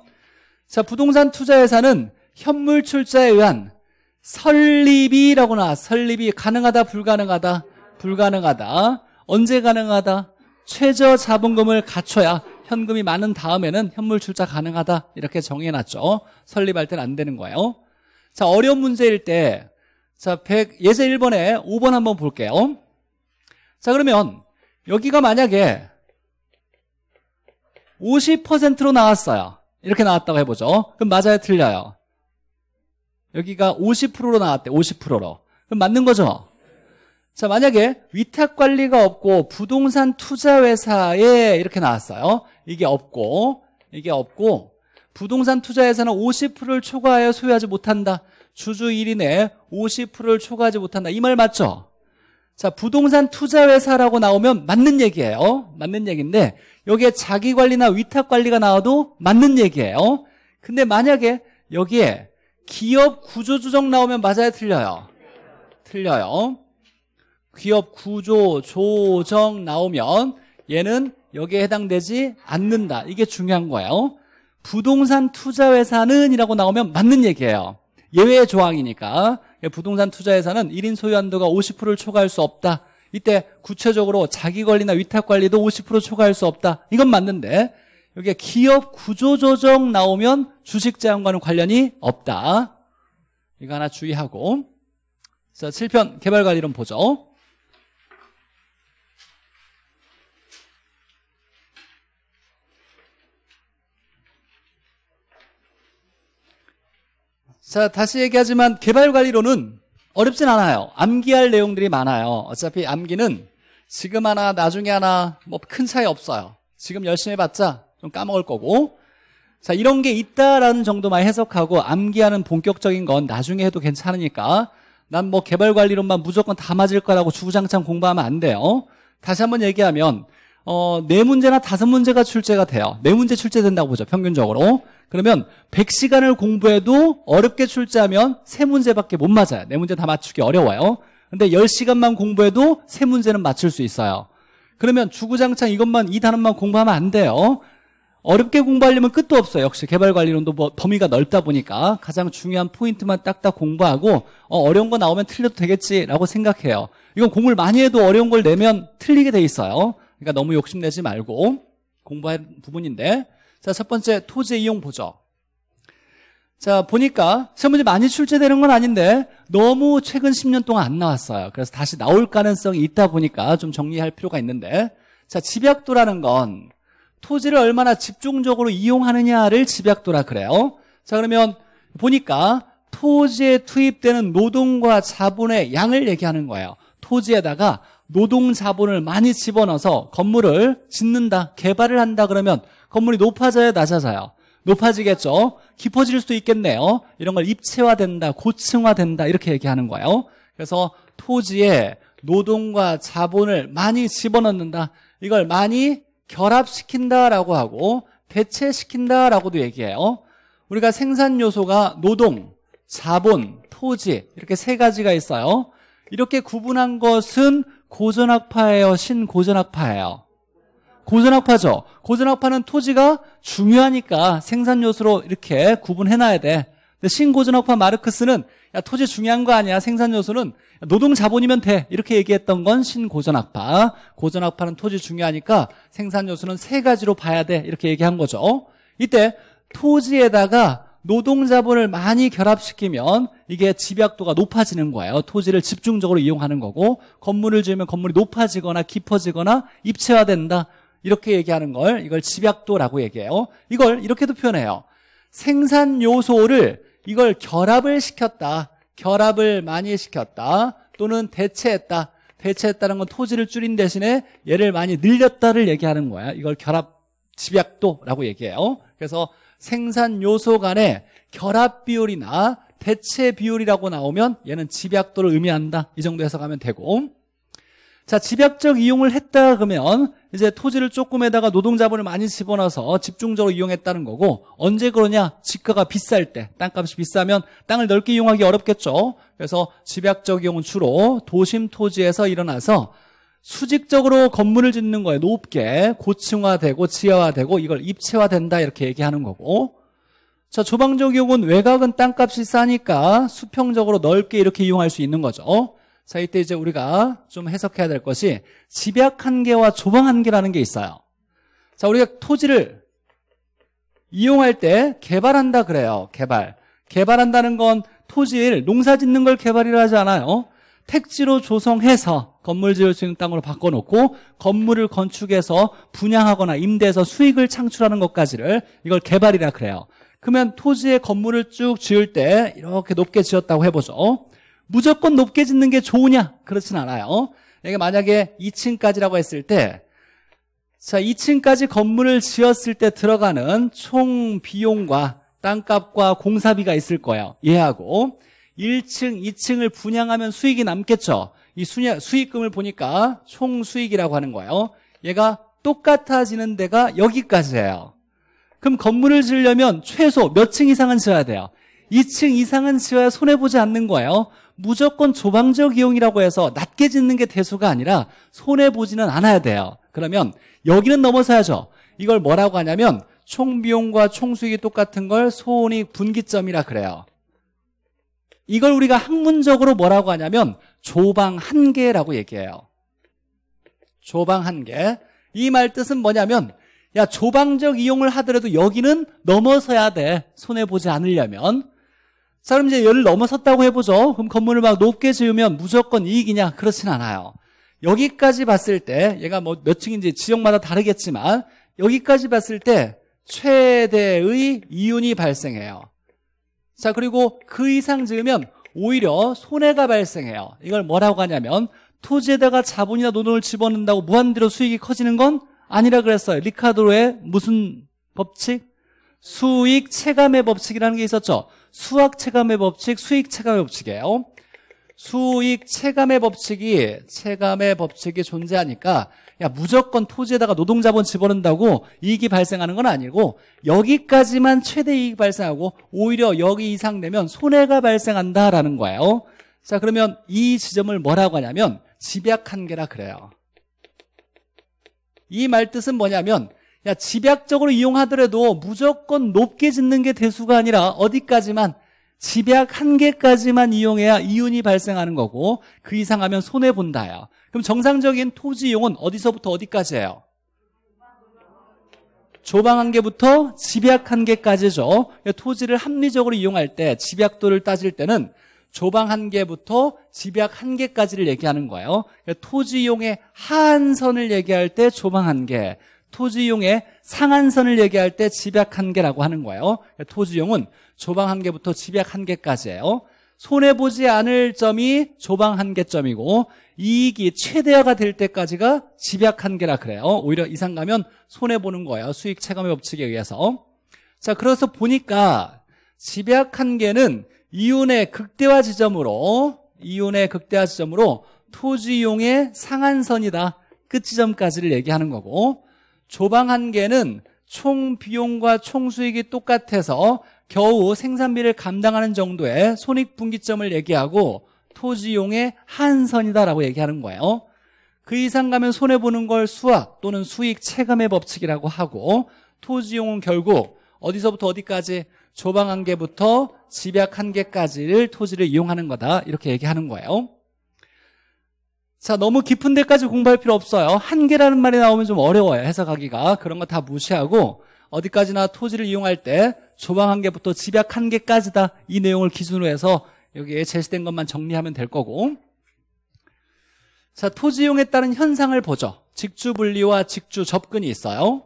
자, 부동산 투자회사는 현물 출자에 의한 설립이라고 나 설립이 가능하다 불가능하다 불가능하다 언제 가능하다 최저 자본금을 갖춰야 현금이 많은 다음에는 현물 출자 가능하다 이렇게 정해놨죠 설립할 땐 안 되는 거예요 자 어려운 문제일 때 자, 100, 예제 1번에 5번 한번 볼게요 자 그러면 여기가 만약에 50%로 나왔어요 이렇게 나왔다고 해보죠. 그럼 맞아요? 틀려요? 여기가 50%로 나왔대. 50%로. 그럼 맞는 거죠? 자, 만약에 위탁 관리가 없고 부동산 투자 회사에 이렇게 나왔어요. 이게 없고 이게 없고 부동산 투자 회사는 50%를 초과하여 소유하지 못한다. 주주 1인에 50%를 초과하지 못한다. 이 말 맞죠? 자, 부동산 투자회사라고 나오면 맞는 얘기예요. 맞는 얘기인데 여기에 자기관리나 위탁관리가 나와도 맞는 얘기예요. 근데 만약에 여기에 기업 구조조정 나오면 맞아요? 틀려요? 틀려요. 기업 구조조정 나오면 얘는 여기에 해당되지 않는다. 이게 중요한 거예요. 부동산 투자회사는 이라고 나오면 맞는 얘기예요. 예외 조항이니까. 예, 부동산 투자회사는 1인 소유한도가 50%를 초과할 수 없다. 이때 구체적으로 자기권리나 위탁관리도 50% 초과할 수 없다. 이건 맞는데 여기에 기업 구조조정 나오면 주식자원과는 관련이 없다. 이거 하나 주의하고 자 7편 개발관리론 보죠. 자, 다시 얘기하지만 개발관리로는 어렵진 않아요. 암기할 내용들이 많아요. 어차피 암기는 지금 하나, 나중에 하나, 뭐 큰 차이 없어요. 지금 열심히 해봤자 좀 까먹을 거고. 자, 이런 게 있다라는 정도만 해석하고 암기하는 본격적인 건 나중에 해도 괜찮으니까 난 뭐 개발관리론만 무조건 다 맞을 거라고 주구장창 공부하면 안 돼요. 다시 한번 얘기하면 어, 네 문제나 다섯 문제가 출제가 돼요. 네 문제 출제된다고 보죠, 평균적으로. 그러면 100시간을 공부해도 어렵게 출제하면 세 문제밖에 못 맞아요. 네 문제 다 맞추기 어려워요. 근데 10시간만 공부해도 세 문제는 맞출 수 있어요. 그러면 주구장창 이것만 이 단어만 공부하면 안 돼요. 어렵게 공부하려면 끝도 없어요. 역시 개발관리론도 뭐 범위가 넓다 보니까 가장 중요한 포인트만 딱딱 공부하고 어, 려운거 나오면 틀려도 되겠지라고 생각해요. 이건 공부를 많이 해도 어려운 걸 내면 틀리게 돼 있어요. 그러니까 너무 욕심내지 말고 공부할 부분인데 자, 첫 번째 토지 이용 보조. 자, 보니까 세문제 많이 출제되는 건 아닌데 너무 최근 10년 동안 안 나왔어요. 그래서 다시 나올 가능성이 있다 보니까 좀 정리할 필요가 있는데 자, 집약도라는 건 토지를 얼마나 집중적으로 이용하느냐를 집약도라 그래요. 자, 그러면 보니까 토지에 투입되는 노동과 자본의 양을 얘기하는 거예요. 토지에다가 노동 자본을 많이 집어넣어서 건물을 짓는다, 개발을 한다 그러면 건물이 높아져야 낮아져요. 높아지겠죠? 깊어질 수도 있겠네요. 이런 걸 입체화된다, 고층화된다 이렇게 얘기하는 거예요. 그래서 토지에 노동과 자본을 많이 집어넣는다. 이걸 많이 결합시킨다라고 하고 대체시킨다라고도 얘기해요. 우리가 생산 요소가 노동, 자본, 토지 이렇게 세 가지가 있어요. 이렇게 구분한 것은 고전학파예요? 신고전학파예요? 고전학파죠. 고전학파는 토지가 중요하니까 생산 요소로 이렇게 구분해놔야 돼. 근데 신고전학파 마르크스는 야 토지 중요한 거 아니야. 생산 요소는 노동 자본이면 돼. 이렇게 얘기했던 건 신고전학파. 고전학파는 토지 중요하니까 생산 요소는 세 가지로 봐야 돼. 이렇게 얘기한 거죠. 이때 토지에다가 노동자본을 많이 결합시키면 이게 집약도가 높아지는 거예요. 토지를 집중적으로 이용하는 거고 건물을 지으면 건물이 높아지거나 깊어지거나 입체화된다. 이렇게 얘기하는 걸 이걸 집약도라고 얘기해요. 이걸 이렇게도 표현해요. 생산 요소를 이걸 결합을 시켰다. 결합을 많이 시켰다. 또는 대체했다. 대체했다는 건 토지를 줄인 대신에 얘를 많이 늘렸다를 얘기하는 거야. 이걸 결합 집약도라고 얘기해요. 그래서 생산 요소 간의 결합 비율이나 대체 비율이라고 나오면 얘는 집약도를 의미한다. 이 정도 해석하면 되고 자 집약적 이용을 했다 그러면 이제 토지를 조금에다가 노동자본을 많이 집어넣어서 집중적으로 이용했다는 거고 언제 그러냐 집가가 비쌀 때 땅값이 비싸면 땅을 넓게 이용하기 어렵겠죠 그래서 집약적 이용은 주로 도심 토지에서 일어나서 수직적으로 건물을 짓는 거예요. 높게 고층화되고 지하화되고 이걸 입체화된다 이렇게 얘기하는 거고 자 조방적용은 외곽은 땅값이 싸니까 수평적으로 넓게 이렇게 이용할 수 있는 거죠. 자 이때 이제 우리가 좀 해석해야 될 것이 집약 한계와 조방 한계라는 게 있어요. 자 우리가 토지를 이용할 때 개발한다 그래요. 개발. 개발한다는 건 토지를 농사 짓는 걸 개발이라 하지 않아요. 택지로 조성해서 건물 지을 수 있는 땅으로 바꿔놓고 건물을 건축해서 분양하거나 임대해서 수익을 창출하는 것까지를 이걸 개발이라 그래요. 그러면 토지에 건물을 쭉 지을 때 이렇게 높게 지었다고 해보죠. 무조건 높게 짓는 게 좋으냐? 그렇진 않아요. 만약에 2층까지라고 했을 때 자, 2층까지 건물을 지었을 때 들어가는 총 비용과 땅값과 공사비가 있을 거예요. 이해하고 1층, 2층을 분양하면 수익이 남겠죠. 이 수냐, 수익금을 보니까 총수익이라고 하는 거예요. 얘가 똑같아지는 데가 여기까지예요. 그럼 건물을 지으려면 최소 몇 층 이상은 지어야 돼요. 2층 이상은 지어야 손해보지 않는 거예요. 무조건 조방적 이용이라고 해서 낮게 짓는 게 대수가 아니라 손해보지는 않아야 돼요. 그러면 여기는 넘어서야죠. 이걸 뭐라고 하냐면 총비용과 총수익이 똑같은 걸 손익 분기점이라 그래요. 이걸 우리가 학문적으로 뭐라고 하냐면 조방 한계라고 얘기해요. 조방 한계. 이 말 뜻은 뭐냐면 야 조방적 이용을 하더라도 여기는 넘어서야 돼. 손해보지 않으려면. 자 그럼 이제 열을 넘어섰다고 해보죠. 그럼 건물을 막 높게 지으면 무조건 이익이냐? 그렇진 않아요. 여기까지 봤을 때 얘가 뭐 몇 층인지 지역마다 다르겠지만 여기까지 봤을 때 최대의 이윤이 발생해요. 자 그리고 그 이상 지으면 오히려 손해가 발생해요 이걸 뭐라고 하냐면 토지에다가 자본이나 노동을 집어넣는다고 무한대로 수익이 커지는 건 아니라 그랬어요 리카도의 무슨 법칙? 수익 체감의 법칙이라는 게 있었죠 수학 체감의 법칙, 수익 체감의 법칙이에요 수익 체감의 법칙이 체감의 법칙이 존재하니까 야 무조건 토지에다가 노동자본 집어넣는다고 이익이 발생하는 건 아니고 여기까지만 최대 이익 이 발생하고 오히려 여기 이상 되면 손해가 발생한다라는 거예요. 자 그러면 이 지점을 뭐라고 하냐면 집약 한계라 그래요. 이 말뜻은 뭐냐면 야 집약적으로 이용하더라도 무조건 높게 짓는 게 대수가 아니라 어디까지만 집약 한계까지만 이용해야 이윤이 발생하는 거고 그 이상하면 손해본다야 그럼 정상적인 토지 용은 어디서부터 어디까지예요? 조방 한계부터 집약 한계까지죠. 그러니까 토지를 합리적으로 이용할 때 집약도를 따질 때는 조방 한계부터 집약 한계까지를 얘기하는 거예요. 그러니까 토지 용의 하한선을 얘기할 때 조방 한계, 토지 용의 상한선을 얘기할 때 집약 한계라고 하는 거예요. 그러니까 토지 용은 조방 한계부터 집약 한계까지예요. 손해보지 않을 점이 조방 한계점이고 이익이 최대화가 될 때까지가 집약 한계라 그래요. 어? 오히려 이상 가면 손해보는 거예요. 수익 체감의 법칙에 의해서. 자, 그래서 보니까 집약 한계는 이윤의 극대화 지점으로 어? 이윤의 극대화 지점으로 토지용의 상한선이다. 끝지점까지를 얘기하는 거고 조방 한계는 총 비용과 총 수익이 똑같아서 겨우 생산비를 감당하는 정도의 손익분기점을 얘기하고 토지용의 한선이다라고 얘기하는 거예요. 그 이상 가면 손해보는 걸 수학 또는 수익 체감의 법칙이라고 하고 토지용은 결국 어디서부터 어디까지 조방 한 개부터 집약 한 개까지를 토지를 이용하는 거다 이렇게 얘기하는 거예요. 자 너무 깊은 데까지 공부할 필요 없어요. 한 개라는 말이 나오면 좀 어려워요 해석하기가 그런 거 다 무시하고 어디까지나 토지를 이용할 때 조방 한 개부터 집약 한 개까지다 이 내용을 기준으로 해서 여기에 제시된 것만 정리하면 될 거고 자 토지용에 따른 현상을 보죠 직주 분리와 직주 접근이 있어요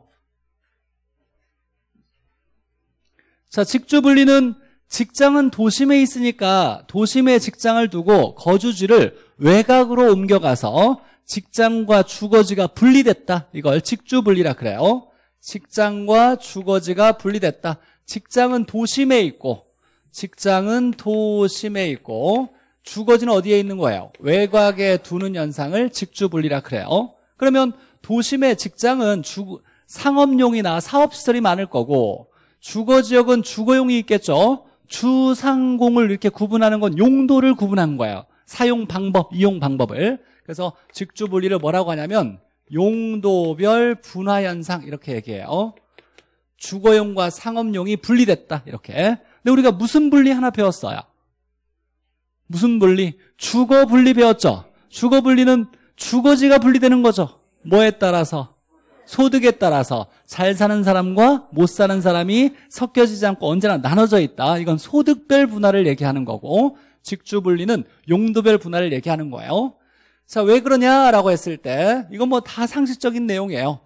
자 직주 분리는 직장은 도심에 있으니까 도심에 직장을 두고 거주지를 외곽으로 옮겨가서 직장과 주거지가 분리됐다 이걸 직주 분리라 그래요 직장과 주거지가 분리됐다 직장은 도심에 있고 직장은 도심에 있고 주거지는 어디에 있는 거예요? 외곽에 두는 현상을 직주분리라 그래요. 그러면 도심의 직장은 주, 상업용이나 사업시설이 많을 거고 주거지역은 주거용이 있겠죠. 주상공을 이렇게 구분하는 건 용도를 구분한 거예요. 사용 방법, 이용 방법을. 그래서 직주분리를 뭐라고 하냐면 용도별 분화현상 이렇게 얘기해요. 주거용과 상업용이 분리됐다 이렇게 근데 우리가 무슨 분리 하나 배웠어요? 무슨 분리? 주거 분리 배웠죠? 주거 분리는 주거지가 분리되는 거죠. 뭐에 따라서? 소득에 따라서 잘 사는 사람과 못 사는 사람이 섞여지지 않고 언제나 나눠져 있다. 이건 소득별 분할을 얘기하는 거고 직주 분리는 용도별 분할을 얘기하는 거예요. 자, 왜 그러냐라고 했을 때 이건 뭐 다 상식적인 내용이에요.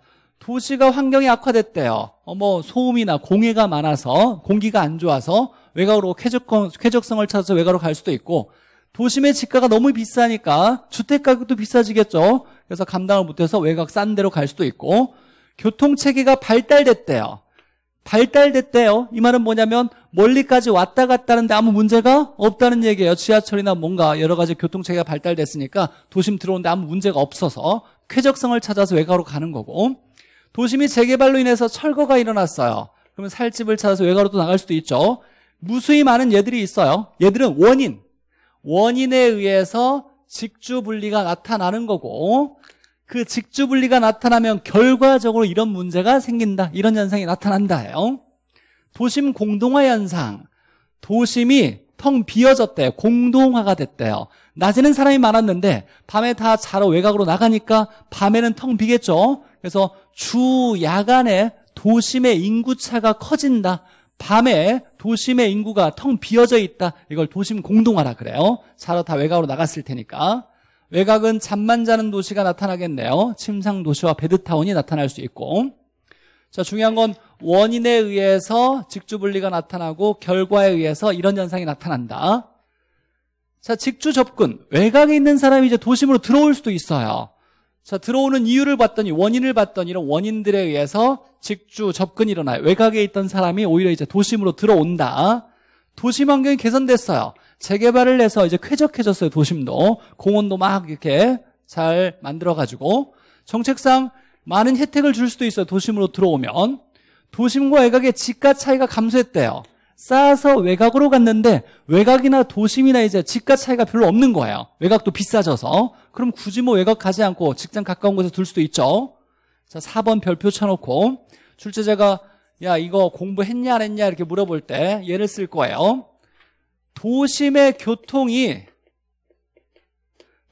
도시가 환경이 악화됐대요. 어, 뭐 소음이나 공해가 많아서 공기가 안 좋아서 외곽으로 쾌적성, 쾌적성을 찾아서 외곽으로 갈 수도 있고 도심의 집가가 너무 비싸니까 주택 가격도 비싸지겠죠. 그래서 감당을 못해서 외곽 싼 데로 갈 수도 있고 교통 체계가 발달됐대요. 발달됐대요. 이 말은 뭐냐면 멀리까지 왔다 갔다 하는데 아무 문제가 없다는 얘기예요. 지하철이나 뭔가 여러 가지 교통체계가 발달됐으니까 도심 들어오는데 아무 문제가 없어서 쾌적성을 찾아서 외곽으로 가는 거고 도심이 재개발로 인해서 철거가 일어났어요. 그러면 살집을 찾아서 외곽으로 또 나갈 수도 있죠. 무수히 많은 얘들이 있어요. 얘들은 원인. 원인에 의해서 직주 분리가 나타나는 거고 그 직주 분리가 나타나면 결과적으로 이런 문제가 생긴다. 이런 현상이 나타난다 예요 도심 공동화 현상. 도심이 텅 비어졌대요. 공동화가 됐대요. 낮에는 사람이 많았는데 밤에 다 자러 외곽으로 나가니까 밤에는 텅 비겠죠. 그래서 주 야간에 도심의 인구차가 커진다. 밤에 도심의 인구가 텅 비어져 있다. 이걸 도심 공동화라 그래요. 자로다 외곽으로 나갔을 테니까. 외곽은 잠만 자는 도시가 나타나겠네요. 침상 도시와 베드타운이 나타날 수 있고. 자, 중요한 건 원인에 의해서 직주분리가 나타나고 결과에 의해서 이런 현상이 나타난다. 자, 직주 접근. 외곽에 있는 사람이 이제 도심으로 들어올 수도 있어요. 자, 들어오는 이유를 봤더니 원인을 봤더니 이런 원인들에 의해서 직주 접근이 일어나요. 외곽에 있던 사람이 오히려 이제 도심으로 들어온다. 도심 환경이 개선됐어요. 재개발을 해서 이제 쾌적해졌어요. 도심도 공원도 막 이렇게 잘 만들어가지고 정책상 많은 혜택을 줄 수도 있어요. 도심으로 들어오면 도심과 외곽의 집가 차이가 감소했대요. 싸서 외곽으로 갔는데 외곽이나 도심이나 이제 집가 차이가 별로 없는 거예요. 외곽도 비싸져서 그럼 굳이 뭐 외곽 가지 않고 직장 가까운 곳에 둘 수도 있죠. 자, 4번 별표 쳐놓고 출제자가 야, 이거 공부했냐 안 했냐 이렇게 물어볼 때 얘를 쓸 거예요. 도심의 교통이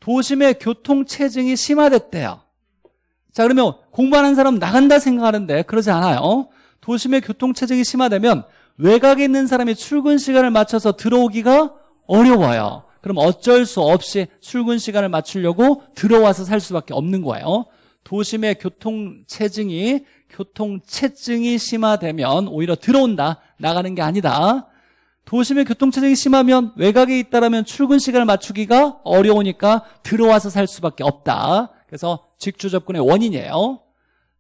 도심의 교통 체증이 심화됐대요. 자, 그러면 공부하는 사람 나간다 생각하는데 그러지 않아요. 도심의 교통 체증이 심화되면 외곽에 있는 사람이 출근 시간을 맞춰서 들어오기가 어려워요. 그럼 어쩔 수 없이 출근 시간을 맞추려고 들어와서 살 수밖에 없는 거예요. 도심의 교통체증이 교통체증이 심화되면 오히려 들어온다 나가는 게 아니다 도심의 교통체증이 심하면 외곽에 있다라면 출근 시간을 맞추기가 어려우니까 들어와서 살 수밖에 없다 그래서 직주 접근의 원인이에요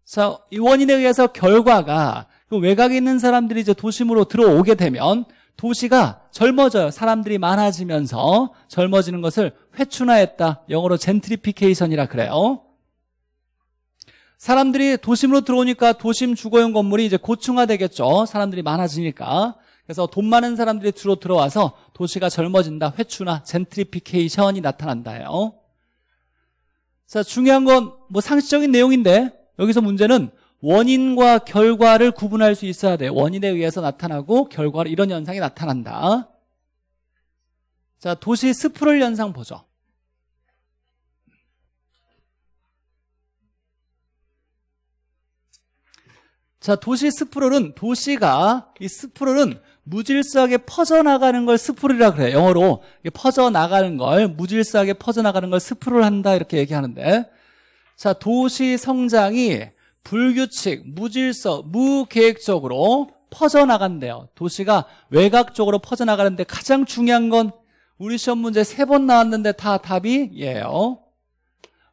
자, 이 원인에 의해서 결과가 그 외곽에 있는 사람들이 이제 도심으로 들어오게 되면 도시가 젊어져요. 사람들이 많아지면서 젊어지는 것을 회춘화했다. 영어로 젠트리피케이션이라 그래요. 사람들이 도심으로 들어오니까 도심 주거용 건물이 이제 고층화되겠죠. 사람들이 많아지니까. 그래서 돈 많은 사람들이 주로 들어와서 도시가 젊어진다. 회춘화, 젠트리피케이션이 나타난다요. 자, 중요한 건 뭐 상식적인 내용인데 여기서 문제는 원인과 결과를 구분할 수 있어야 돼요. 원인에 의해서 나타나고 결과로 이런 현상이 나타난다. 자, 도시 스프롤 현상 보죠. 자, 도시 스프롤은 도시가 이 스프롤은 무질서하게 퍼져나가는 걸 스프롤이라 그래. 요 영어로 퍼져나가는 걸 무질서하게 퍼져나가는 걸 스프롤 한다 이렇게 얘기하는데 자, 도시 성장이 불규칙, 무질서, 무계획적으로 퍼져나간대요. 도시가 외곽 쪽으로 퍼져나가는데 가장 중요한 건 우리 시험 문제 세 번 나왔는데 다 답이 예요.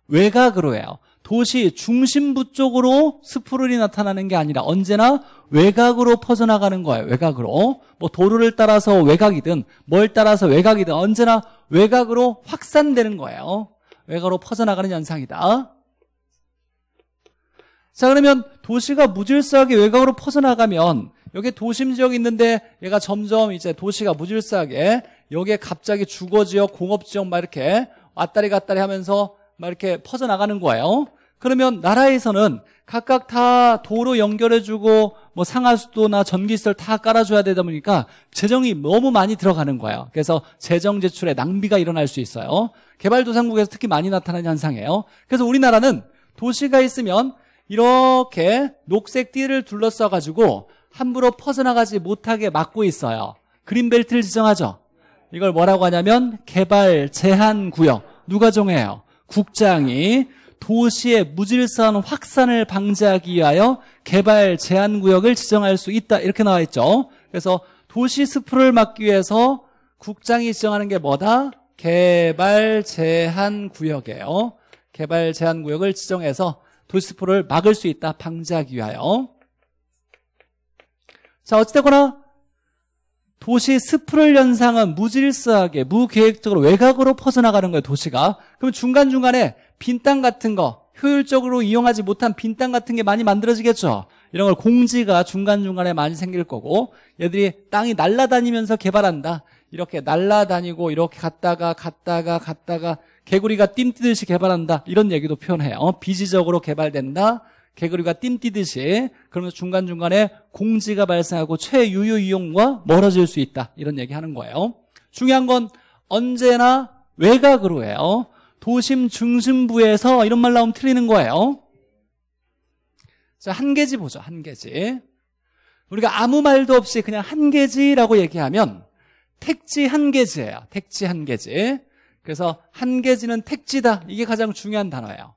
외곽으로 해요. 도시 중심부 쪽으로 스프롤이 나타나는 게 아니라 언제나 외곽으로 퍼져나가는 거예요. 외곽으로. 뭐 도로를 따라서 외곽이든 뭘 따라서 외곽이든 언제나 외곽으로 확산되는 거예요. 외곽으로 퍼져나가는 현상이다. 자 그러면 도시가 무질서하게 외곽으로 퍼져나가면 여기 도심 지역이 있는데 얘가 점점 이제 도시가 무질서하게 여기에 갑자기 주거지역, 공업지역 막 이렇게 왔다리 갔다리 하면서 막 이렇게 퍼져나가는 거예요. 그러면 나라에서는 각각 다 도로 연결해주고 뭐 상하수도나 전기시설 다 깔아줘야 되다 보니까 재정이 너무 많이 들어가는 거예요. 그래서 재정 제출에 낭비가 일어날 수 있어요. 개발도상국에서 특히 많이 나타나는 현상이에요. 그래서 우리나라는 도시가 있으면 이렇게 녹색 띠를 둘러싸가지고 함부로 퍼져나가지 못하게 막고 있어요. 그린벨트를 지정하죠. 이걸 뭐라고 하냐면 개발 제한 구역. 누가 정해요? 국장이 도시의 무질서한 확산을 방지하기 위하여 개발 제한 구역을 지정할 수 있다. 이렇게 나와 있죠. 그래서 도시 스프를 막기 위해서 국장이 지정하는 게 뭐다? 개발 제한 구역이에요. 개발 제한 구역을 지정해서 돌스포를 막을 수 있다. 방지하기 위하여. 자, 어찌되거나 도시 스프를 현상은 무질서하게, 무계획적으로 외곽으로 퍼져나가는 거예요, 도시가. 그럼 중간중간에 빈 땅 같은 거, 효율적으로 이용하지 못한 빈 땅 같은 게 많이 만들어지겠죠. 이런 걸 공지가 중간중간에 많이 생길 거고 얘들이 땅이 날라다니면서 개발한다. 이렇게 날라다니고 이렇게 갔다가 갔다가 갔다가 개구리가 띵뛰듯이 개발한다 이런 얘기도 표현해요 어, 비지적으로 개발된다 개구리가 띵뛰듯이 그러면서 중간중간에 공지가 발생하고 최유효 이용과 멀어질 수 있다 이런 얘기하는 거예요 중요한 건 언제나 외곽으로 해요 도심 중심부에서 이런 말 나오면 틀리는 거예요 자, 한계지 보죠 한계지 우리가 아무 말도 없이 그냥 한계지라고 얘기하면 택지 한계지예요 택지 한계지 그래서 한계지는 택지다. 이게 가장 중요한 단어예요.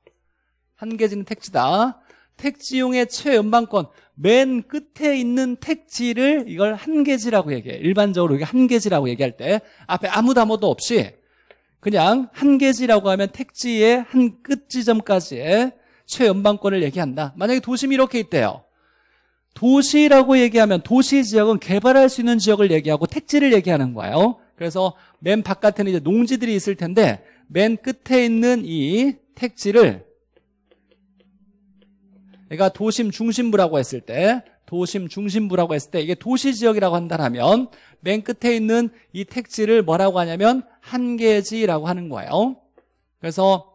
한계지는 택지다. 택지용의 최연방권 맨 끝에 있는 택지를 이걸 한계지라고 얘기해 일반적으로 이게 한계지라고 얘기할 때 앞에 아무 단어도 없이 그냥 한계지라고 하면 택지의 한 끝 지점까지의 최연방권을 얘기한다 만약에 도심이 이렇게 있대요 도시라고 얘기하면 도시 지역은 개발할 수 있는 지역을 얘기하고 택지를 얘기하는 거예요 그래서 맨 바깥에는 이제 농지들이 있을 텐데 맨 끝에 있는 이 택지를 그가 도심 중심부라고 했을 때 도심 중심부라고 했을 때 이게 도시 지역이라고 한다면 맨 끝에 있는 이 택지를 뭐라고 하냐면 한계지라고 하는 거예요. 그래서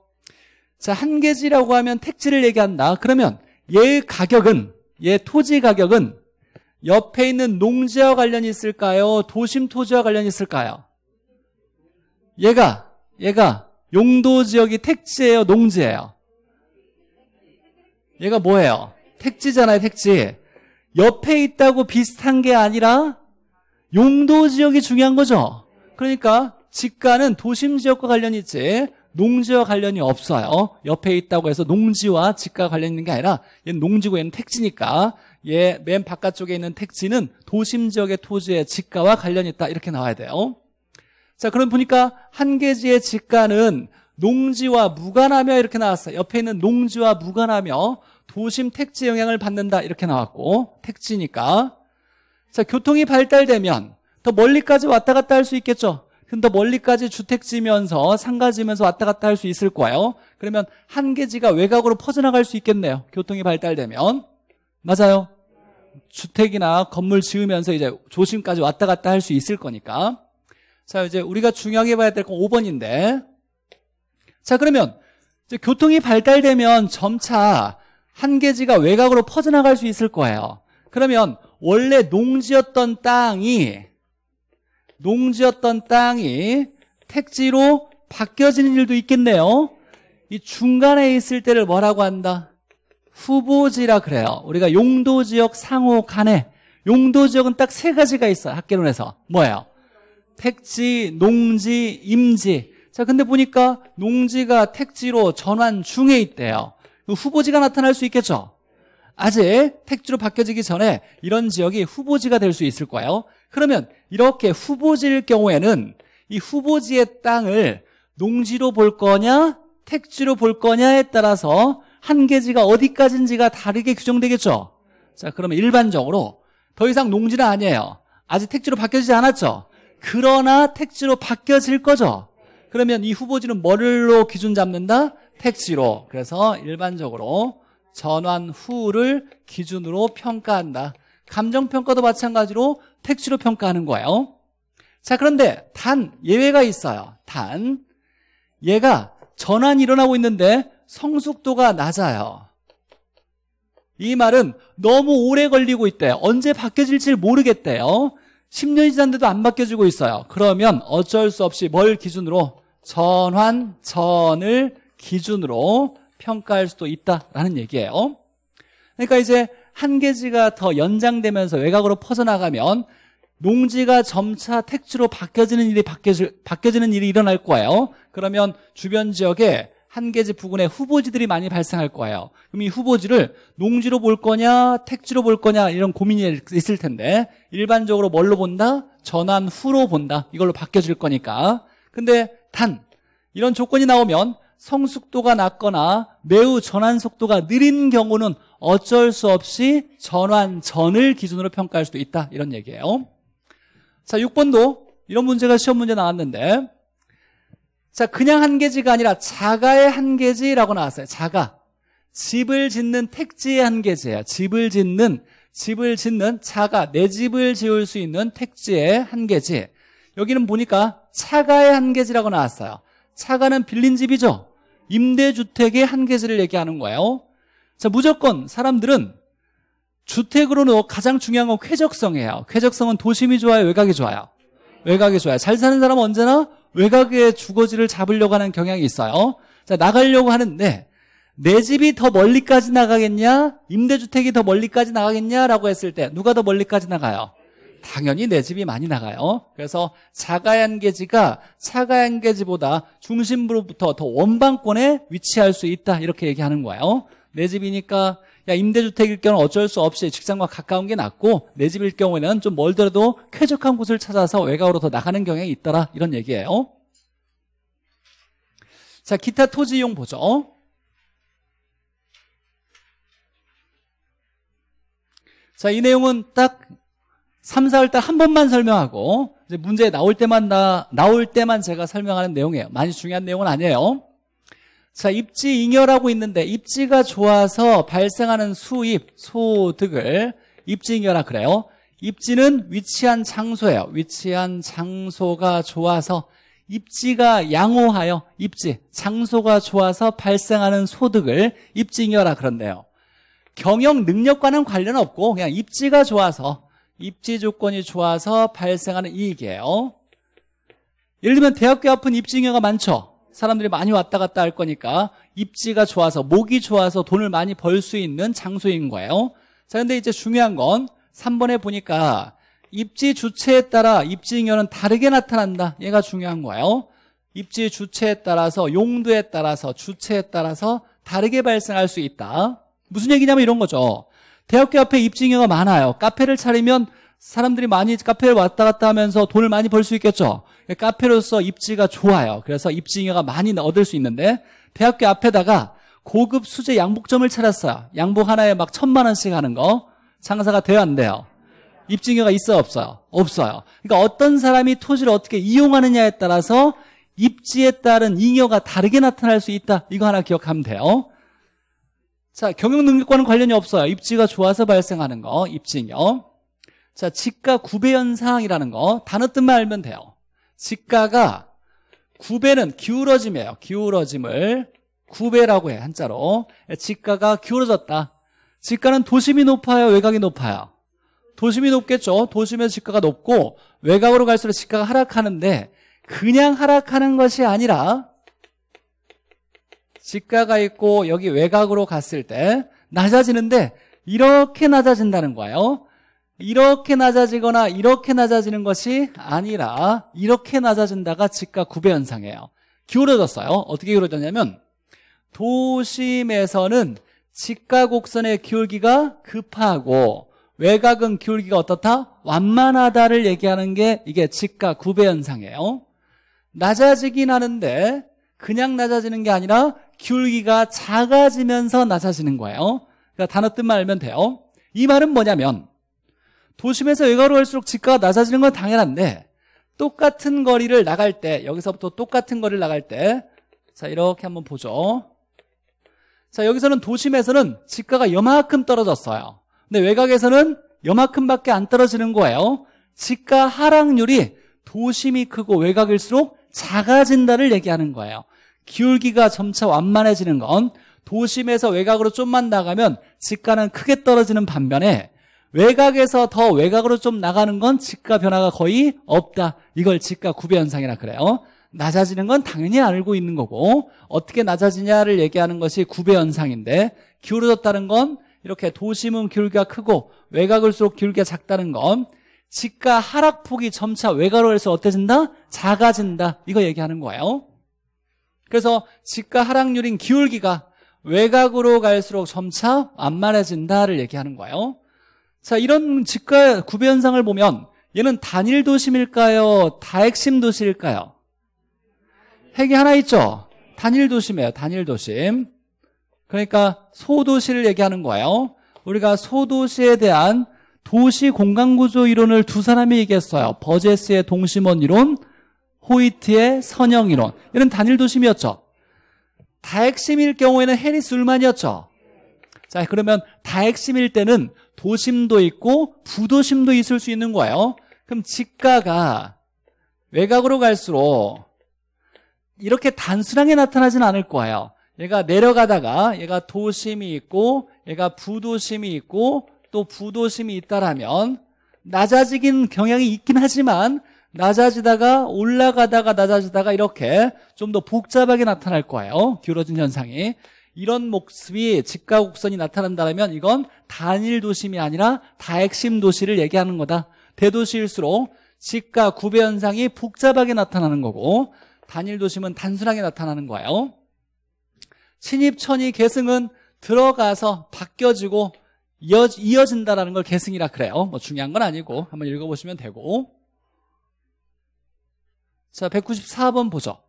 자 한계지라고 하면 택지를 얘기한다. 그러면 얘의 가격은 얘 토지 가격은 옆에 있는 농지와 관련이 있을까요? 도심 토지와 관련이 있을까요? 얘가 얘가 용도 지역이 택지예요, 농지예요? 얘가 뭐예요? 택지잖아요, 택지. 옆에 있다고 비슷한 게 아니라 용도 지역이 중요한 거죠. 그러니까 직가는 도심 지역과 관련이 있지 농지와 관련이 없어요. 옆에 있다고 해서 농지와 직가 관련 있는 게 아니라 얘는 농지고 얘는 택지니까 얘 맨 바깥쪽에 있는 택지는 도심 지역의 토지의 직가와 관련이 있다 이렇게 나와야 돼요. 자, 그럼 보니까 한계지의 직가은 농지와 무관하며 이렇게 나왔어요. 옆에 있는 농지와 무관하며 도심 택지 영향을 받는다 이렇게 나왔고 택지니까 자 교통이 발달되면 더 멀리까지 왔다 갔다 할 수 있겠죠. 그럼 더 멀리까지 주택지면서 상가지면서 왔다 갔다 할 수 있을 거예요. 그러면 한계지가 외곽으로 퍼져나갈 수 있겠네요. 교통이 발달되면 맞아요. 주택이나 건물 지으면서 이제 조심까지 왔다 갔다 할 수 있을 거니까 자, 이제 우리가 중요하게 봐야 될 건 5번인데. 자, 그러면 이제 교통이 발달되면 점차 한계지가 외곽으로 퍼져나갈 수 있을 거예요. 그러면 원래 농지였던 땅이 농지였던 땅이 택지로 바뀌어지는 일도 있겠네요. 이 중간에 있을 때를 뭐라고 한다? 후보지라 그래요. 우리가 용도지역 상호 간에 용도지역은 딱 세 가지가 있어요. 학계론에서. 뭐예요? 택지, 농지, 임지. 자, 근데 보니까 농지가 택지로 전환 중에 있대요. 그 후보지가 나타날 수 있겠죠? 아직 택지로 바뀌어지기 전에 이런 지역이 후보지가 될 수 있을 거예요. 그러면 이렇게 후보지일 경우에는 이 후보지의 땅을 농지로 볼 거냐, 택지로 볼 거냐에 따라서 한계지가 어디까지인지가 다르게 규정되겠죠? 자, 그러면 일반적으로 더 이상 농지는 아니에요. 아직 택지로 바뀌어지지 않았죠? 그러나 택지로 바뀌어질 거죠. 그러면 이 후보지는 뭐를로 기준 잡는다? 택지로. 그래서 일반적으로 전환 후를 기준으로 평가한다. 감정평가도 마찬가지로 택지로 평가하는 거예요. 자, 그런데 단 예외가 있어요. 단 얘가 전환이 일어나고 있는데 성숙도가 낮아요. 이 말은 너무 오래 걸리고 있대. 언제 바뀌어질지 모르겠대요. 10년이 지났는데도 안 바뀌어지고 있어요. 그러면 어쩔 수 없이 뭘 기준으로? 전환, 전을 기준으로 평가할 수도 있다라는 얘기예요. 그러니까 이제 한계지가 더 연장되면서 외곽으로 퍼져나가면 농지가 점차 택지로 바뀌어지는 일이 바뀌어지는 일이 일어날 거예요. 그러면 주변 지역에 한 계지 부근에 후보지들이 많이 발생할 거예요. 그럼 이 후보지를 농지로 볼 거냐, 택지로 볼 거냐 이런 고민이 있을 텐데 일반적으로 뭘로 본다? 전환 후로 본다. 이걸로 바뀌어질 거니까. 근데 단 이런 조건이 나오면 성숙도가 낮거나 매우 전환 속도가 느린 경우는 어쩔 수 없이 전환 전을 기준으로 평가할 수도 있다. 이런 얘기예요. 자, 6번도 이런 문제가 시험 문제 나왔는데 자, 그냥 한 계지가 아니라 자가의 한 계지라고 나왔어요. 자가. 집을 짓는 택지의 한 계지예요. 집을 짓는, 집을 짓는 자가, 내 집을 지을 수 있는 택지의 한 계지. 여기는 보니까 차가의 한 계지라고 나왔어요. 차가는 빌린 집이죠. 임대주택의 한 계지를 얘기하는 거예요. 자, 무조건 사람들은 주택으로는 가장 중요한 건 쾌적성이에요. 쾌적성은 도심이 좋아요? 외곽이 좋아요? 외곽이 좋아요. 잘 사는 사람은 언제나 외곽의 주거지를 잡으려고 하는 경향이 있어요. 자, 나가려고 하는데 네. 내 집이 더 멀리까지 나가겠냐? 임대주택이 더 멀리까지 나가겠냐라고 했을 때 누가 더 멀리까지 나가요? 당연히 내 집이 많이 나가요. 그래서 자가양계지가 차가양계지보다 중심부로부터 더 원방권에 위치할 수 있다 이렇게 얘기하는 거예요. 내 집이니까 야 임대주택일 경우 는 어쩔 수 없이 직장과 가까운 게 낫고 내 집일 경우에는 좀 멀더라도 쾌적한 곳을 찾아서 외곽으로 더 나가는 경향이 있더라 이런 얘기예요 자 기타 토지 이용 보죠 자이 내용은 딱 3, 4월달 한 번만 설명하고 문제 나올 때만 나, 나올 때만 제가 설명하는 내용이에요 많이 중요한 내용은 아니에요 자, 입지 잉여라고 있는데 입지가 좋아서 발생하는 수입, 소득을 입지 잉여라 그래요. 입지는 위치한 장소예요. 위치한 장소가 좋아서 입지가 양호하여 입지, 장소가 좋아서 발생하는 소득을 입지 잉여라 그런데요. 경영 능력과는 관련 없고 그냥 입지가 좋아서 입지 조건이 좋아서 발생하는 이익이에요. 예를 들면 대학교 앞은 입지 잉여가 많죠. 사람들이 많이 왔다 갔다 할 거니까 입지가 좋아서 목이 좋아서 돈을 많이 벌 수 있는 장소인 거예요. 자, 근데 이제 중요한 건 3번에 보니까 입지 주체에 따라 입지 인여는 다르게 나타난다. 얘가 중요한 거예요. 입지 주체에 따라서 용도에 따라서 주체에 따라서 다르게 발생할 수 있다. 무슨 얘기냐면 이런 거죠. 대학교 앞에 입지 인여가 많아요. 카페를 차리면 사람들이 많이 카페를 왔다 갔다 하면서 돈을 많이 벌 수 있겠죠. 카페로서 입지가 좋아요. 그래서 입지인가가 많이 얻을 수 있는데 대학교 앞에다가 고급 수제 양복점을 차렸어요. 양복 하나에 막 천만 원씩 하는 거 장사가 돼야 안 돼요. 입증여가 있어요, 없어요? 없어요. 그러니까 어떤 사람이 토지를 어떻게 이용하느냐에 따라서 입지에 따른 잉여가 다르게 나타날 수 있다. 이거 하나 기억하면 돼요. 자, 경영 능력과는 관련이 없어요. 입지가 좋아서 발생하는 거, 입지잉여. 자, 지가 구배현상이라는 거 단어 뜻만 알면 돼요. 지가가 구배는 기울어짐이에요. 기울어짐을 구배라고 해 한자로. 지가가 기울어졌다. 지가는 도심이 높아요, 외곽이 높아요. 도심이 높겠죠. 도심의 지가가 높고 외곽으로 갈수록 지가가 하락하는데 그냥 하락하는 것이 아니라 지가가 있고 여기 외곽으로 갔을 때 낮아지는데 이렇게 낮아진다는 거예요. 이렇게 낮아지거나 이렇게 낮아지는 것이 아니라 이렇게 낮아진다가 집값 구배 현상이에요. 기울어졌어요. 어떻게 기울어졌냐면 도심에서는 집가 곡선의 기울기가 급하고 외곽은 기울기가 어떻다? 완만하다를 얘기하는 게 이게 집가 구배 현상이에요. 낮아지긴 하는데 그냥 낮아지는 게 아니라 기울기가 작아지면서 낮아지는 거예요. 그러니까 단어 뜻만 알면 돼요. 이 말은 뭐냐면 도심에서 외곽으로 갈수록 집가가 낮아지는 건 당연한데 똑같은 거리를 나갈 때 여기서부터 똑같은 거리를 나갈 때 자 이렇게 한번 보죠 자 여기서는 도심에서는 집가가 여만큼 떨어졌어요 근데 외곽에서는 여만큼밖에 안 떨어지는 거예요 집가 하락률이 도심이 크고 외곽일수록 작아진다를 얘기하는 거예요 기울기가 점차 완만해지는 건 도심에서 외곽으로 좀만 나가면 집가는 크게 떨어지는 반면에 외곽에서 더 외곽으로 좀 나가는 건집가 변화가 거의 없다. 이걸 집가 구배 현상이라 그래요. 낮아지는 건 당연히 알고 있는 거고 어떻게 낮아지냐를 얘기하는 것이 구배 현상인데 기울어졌다는 건 이렇게 도심은 기울기가 크고 외곽을수록 기울기가 작다는 건 집가 하락폭이 점차 외곽으로 해서 어때진다? 작아진다 이거 얘기하는 거예요 그래서 집가 하락률인 기울기가 외곽으로 갈수록 점차 완만해진다를 얘기하는 거예요 자, 이런 직과 구배 현상을 보면 얘는 단일 도심일까요? 다핵심 도시일까요? 핵이 하나 있죠? 단일 도심이에요. 단일 도심. 그러니까 소도시를 얘기하는 거예요. 우리가 소도시에 대한 도시 공간 구조 이론을 두 사람이 얘기했어요. 버제스의 동심원 이론, 호이트의 선형 이론. 얘는 단일 도심이었죠. 다핵심일 경우에는 해리술만이었죠 자, 그러면 다핵심일 때는 도심도 있고 부도심도 있을 수 있는 거예요. 그럼 직가가 외곽으로 갈수록 이렇게 단순하게 나타나지는 않을 거예요. 얘가 내려가다가 얘가 도심이 있고 얘가 부도심이 있고 또 부도심이 있다라면 낮아지긴 경향이 있긴 하지만 낮아지다가 올라가다가 낮아지다가 이렇게 좀 더 복잡하게 나타날 거예요. 기울어진 현상이. 이런 모습이 직각 곡선이 나타난다면 이건 단일 도심이 아니라 다핵심 도시를 얘기하는 거다. 대도시일수록 직각 구배 현상이 복잡하게 나타나는 거고 단일 도심은 단순하게 나타나는 거예요. 친입천이 계승은 들어가서 바뀌어지고 이어, 진다라는걸 계승이라 그래요. 뭐 중요한 건 아니고 한번 읽어보시면 되고 자 194번 보죠.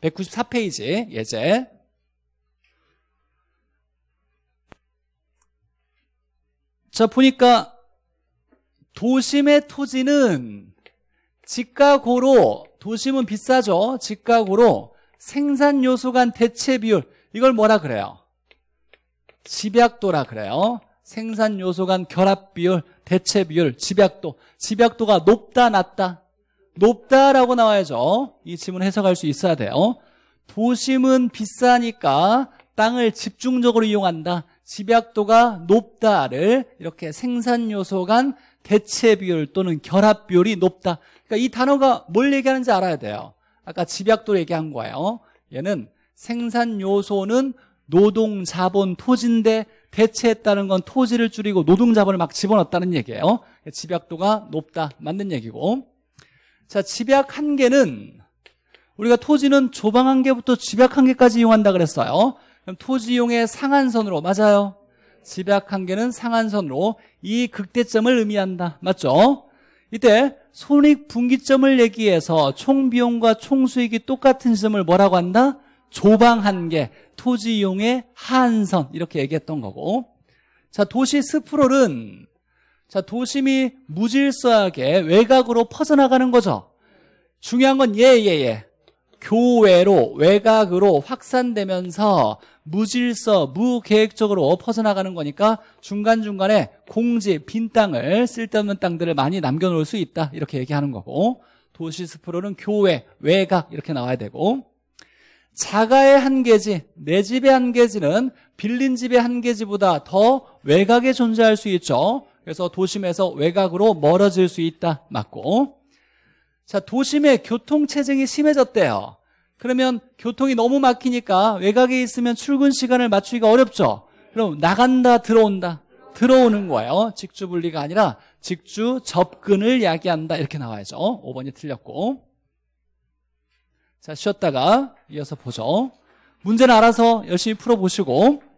194페이지 예제 자, 보니까 도심의 토지는 직각으로 도심은 비싸죠. 직각으로 생산 요소 간 대체 비율 이걸 뭐라 그래요? 집약도라 그래요. 생산 요소 간 결합 비율, 대체 비율, 집약도. 집약도가 높다 낮다. 높다라고 나와야죠. 이 질문 해석할 수 있어야 돼요. 도심은 비싸니까 땅을 집중적으로 이용한다. 집약도가 높다를 이렇게 생산 요소 간 대체 비율 또는 결합 비율이 높다. 그러니까 이 단어가 뭘 얘기하는지 알아야 돼요. 아까 집약도 얘기한 거예요. 얘는 생산 요소는 노동 자본 토지인데 대체했다는 건 토지를 줄이고 노동 자본을 막 집어넣었다는 얘기예요. 집약도가 높다. 맞는 얘기고. 자, 집약 한계는 우리가 토지는 조방 한계부터 집약 한계까지 이용한다 그랬어요. 그럼 토지용의 상한선으로 맞아요. 집약 한계는 상한선으로 이 극대점을 의미한다. 맞죠? 이때 손익 분기점을 얘기해서 총비용과 총수익이 똑같은 점을 뭐라고 한다? 조방 한계, 토지 용의 한선 이렇게 얘기했던 거고 자 도시 스프롤은 자 도심이 무질서하게 외곽으로 퍼져나가는 거죠 중요한 건 예예예 예, 예. 교외로 외곽으로 확산되면서 무질서, 무계획적으로 퍼져 나가는 거니까 중간중간에 공지, 빈 땅을 쓸데없는 땅들을 많이 남겨놓을 수 있다 이렇게 얘기하는 거고 도시스프로는 교외, 외곽 이렇게 나와야 되고 자가의 한계지, 내 집의 한계지는 빌린 집의 한계지보다 더 외곽에 존재할 수 있죠 그래서 도심에서 외곽으로 멀어질 수 있다 맞고 자 도심의 교통체증이 심해졌대요 그러면 교통이 너무 막히니까 외곽에 있으면 출근 시간을 맞추기가 어렵죠. 그럼 나간다 들어온다 들어오는 거예요. 어? 직주 분리가 아니라 직주 접근을 야기한다 이렇게 나와야죠. 5번이 어? 틀렸고 자 쉬었다가 이어서 보죠. 문제는 알아서 열심히 풀어보시고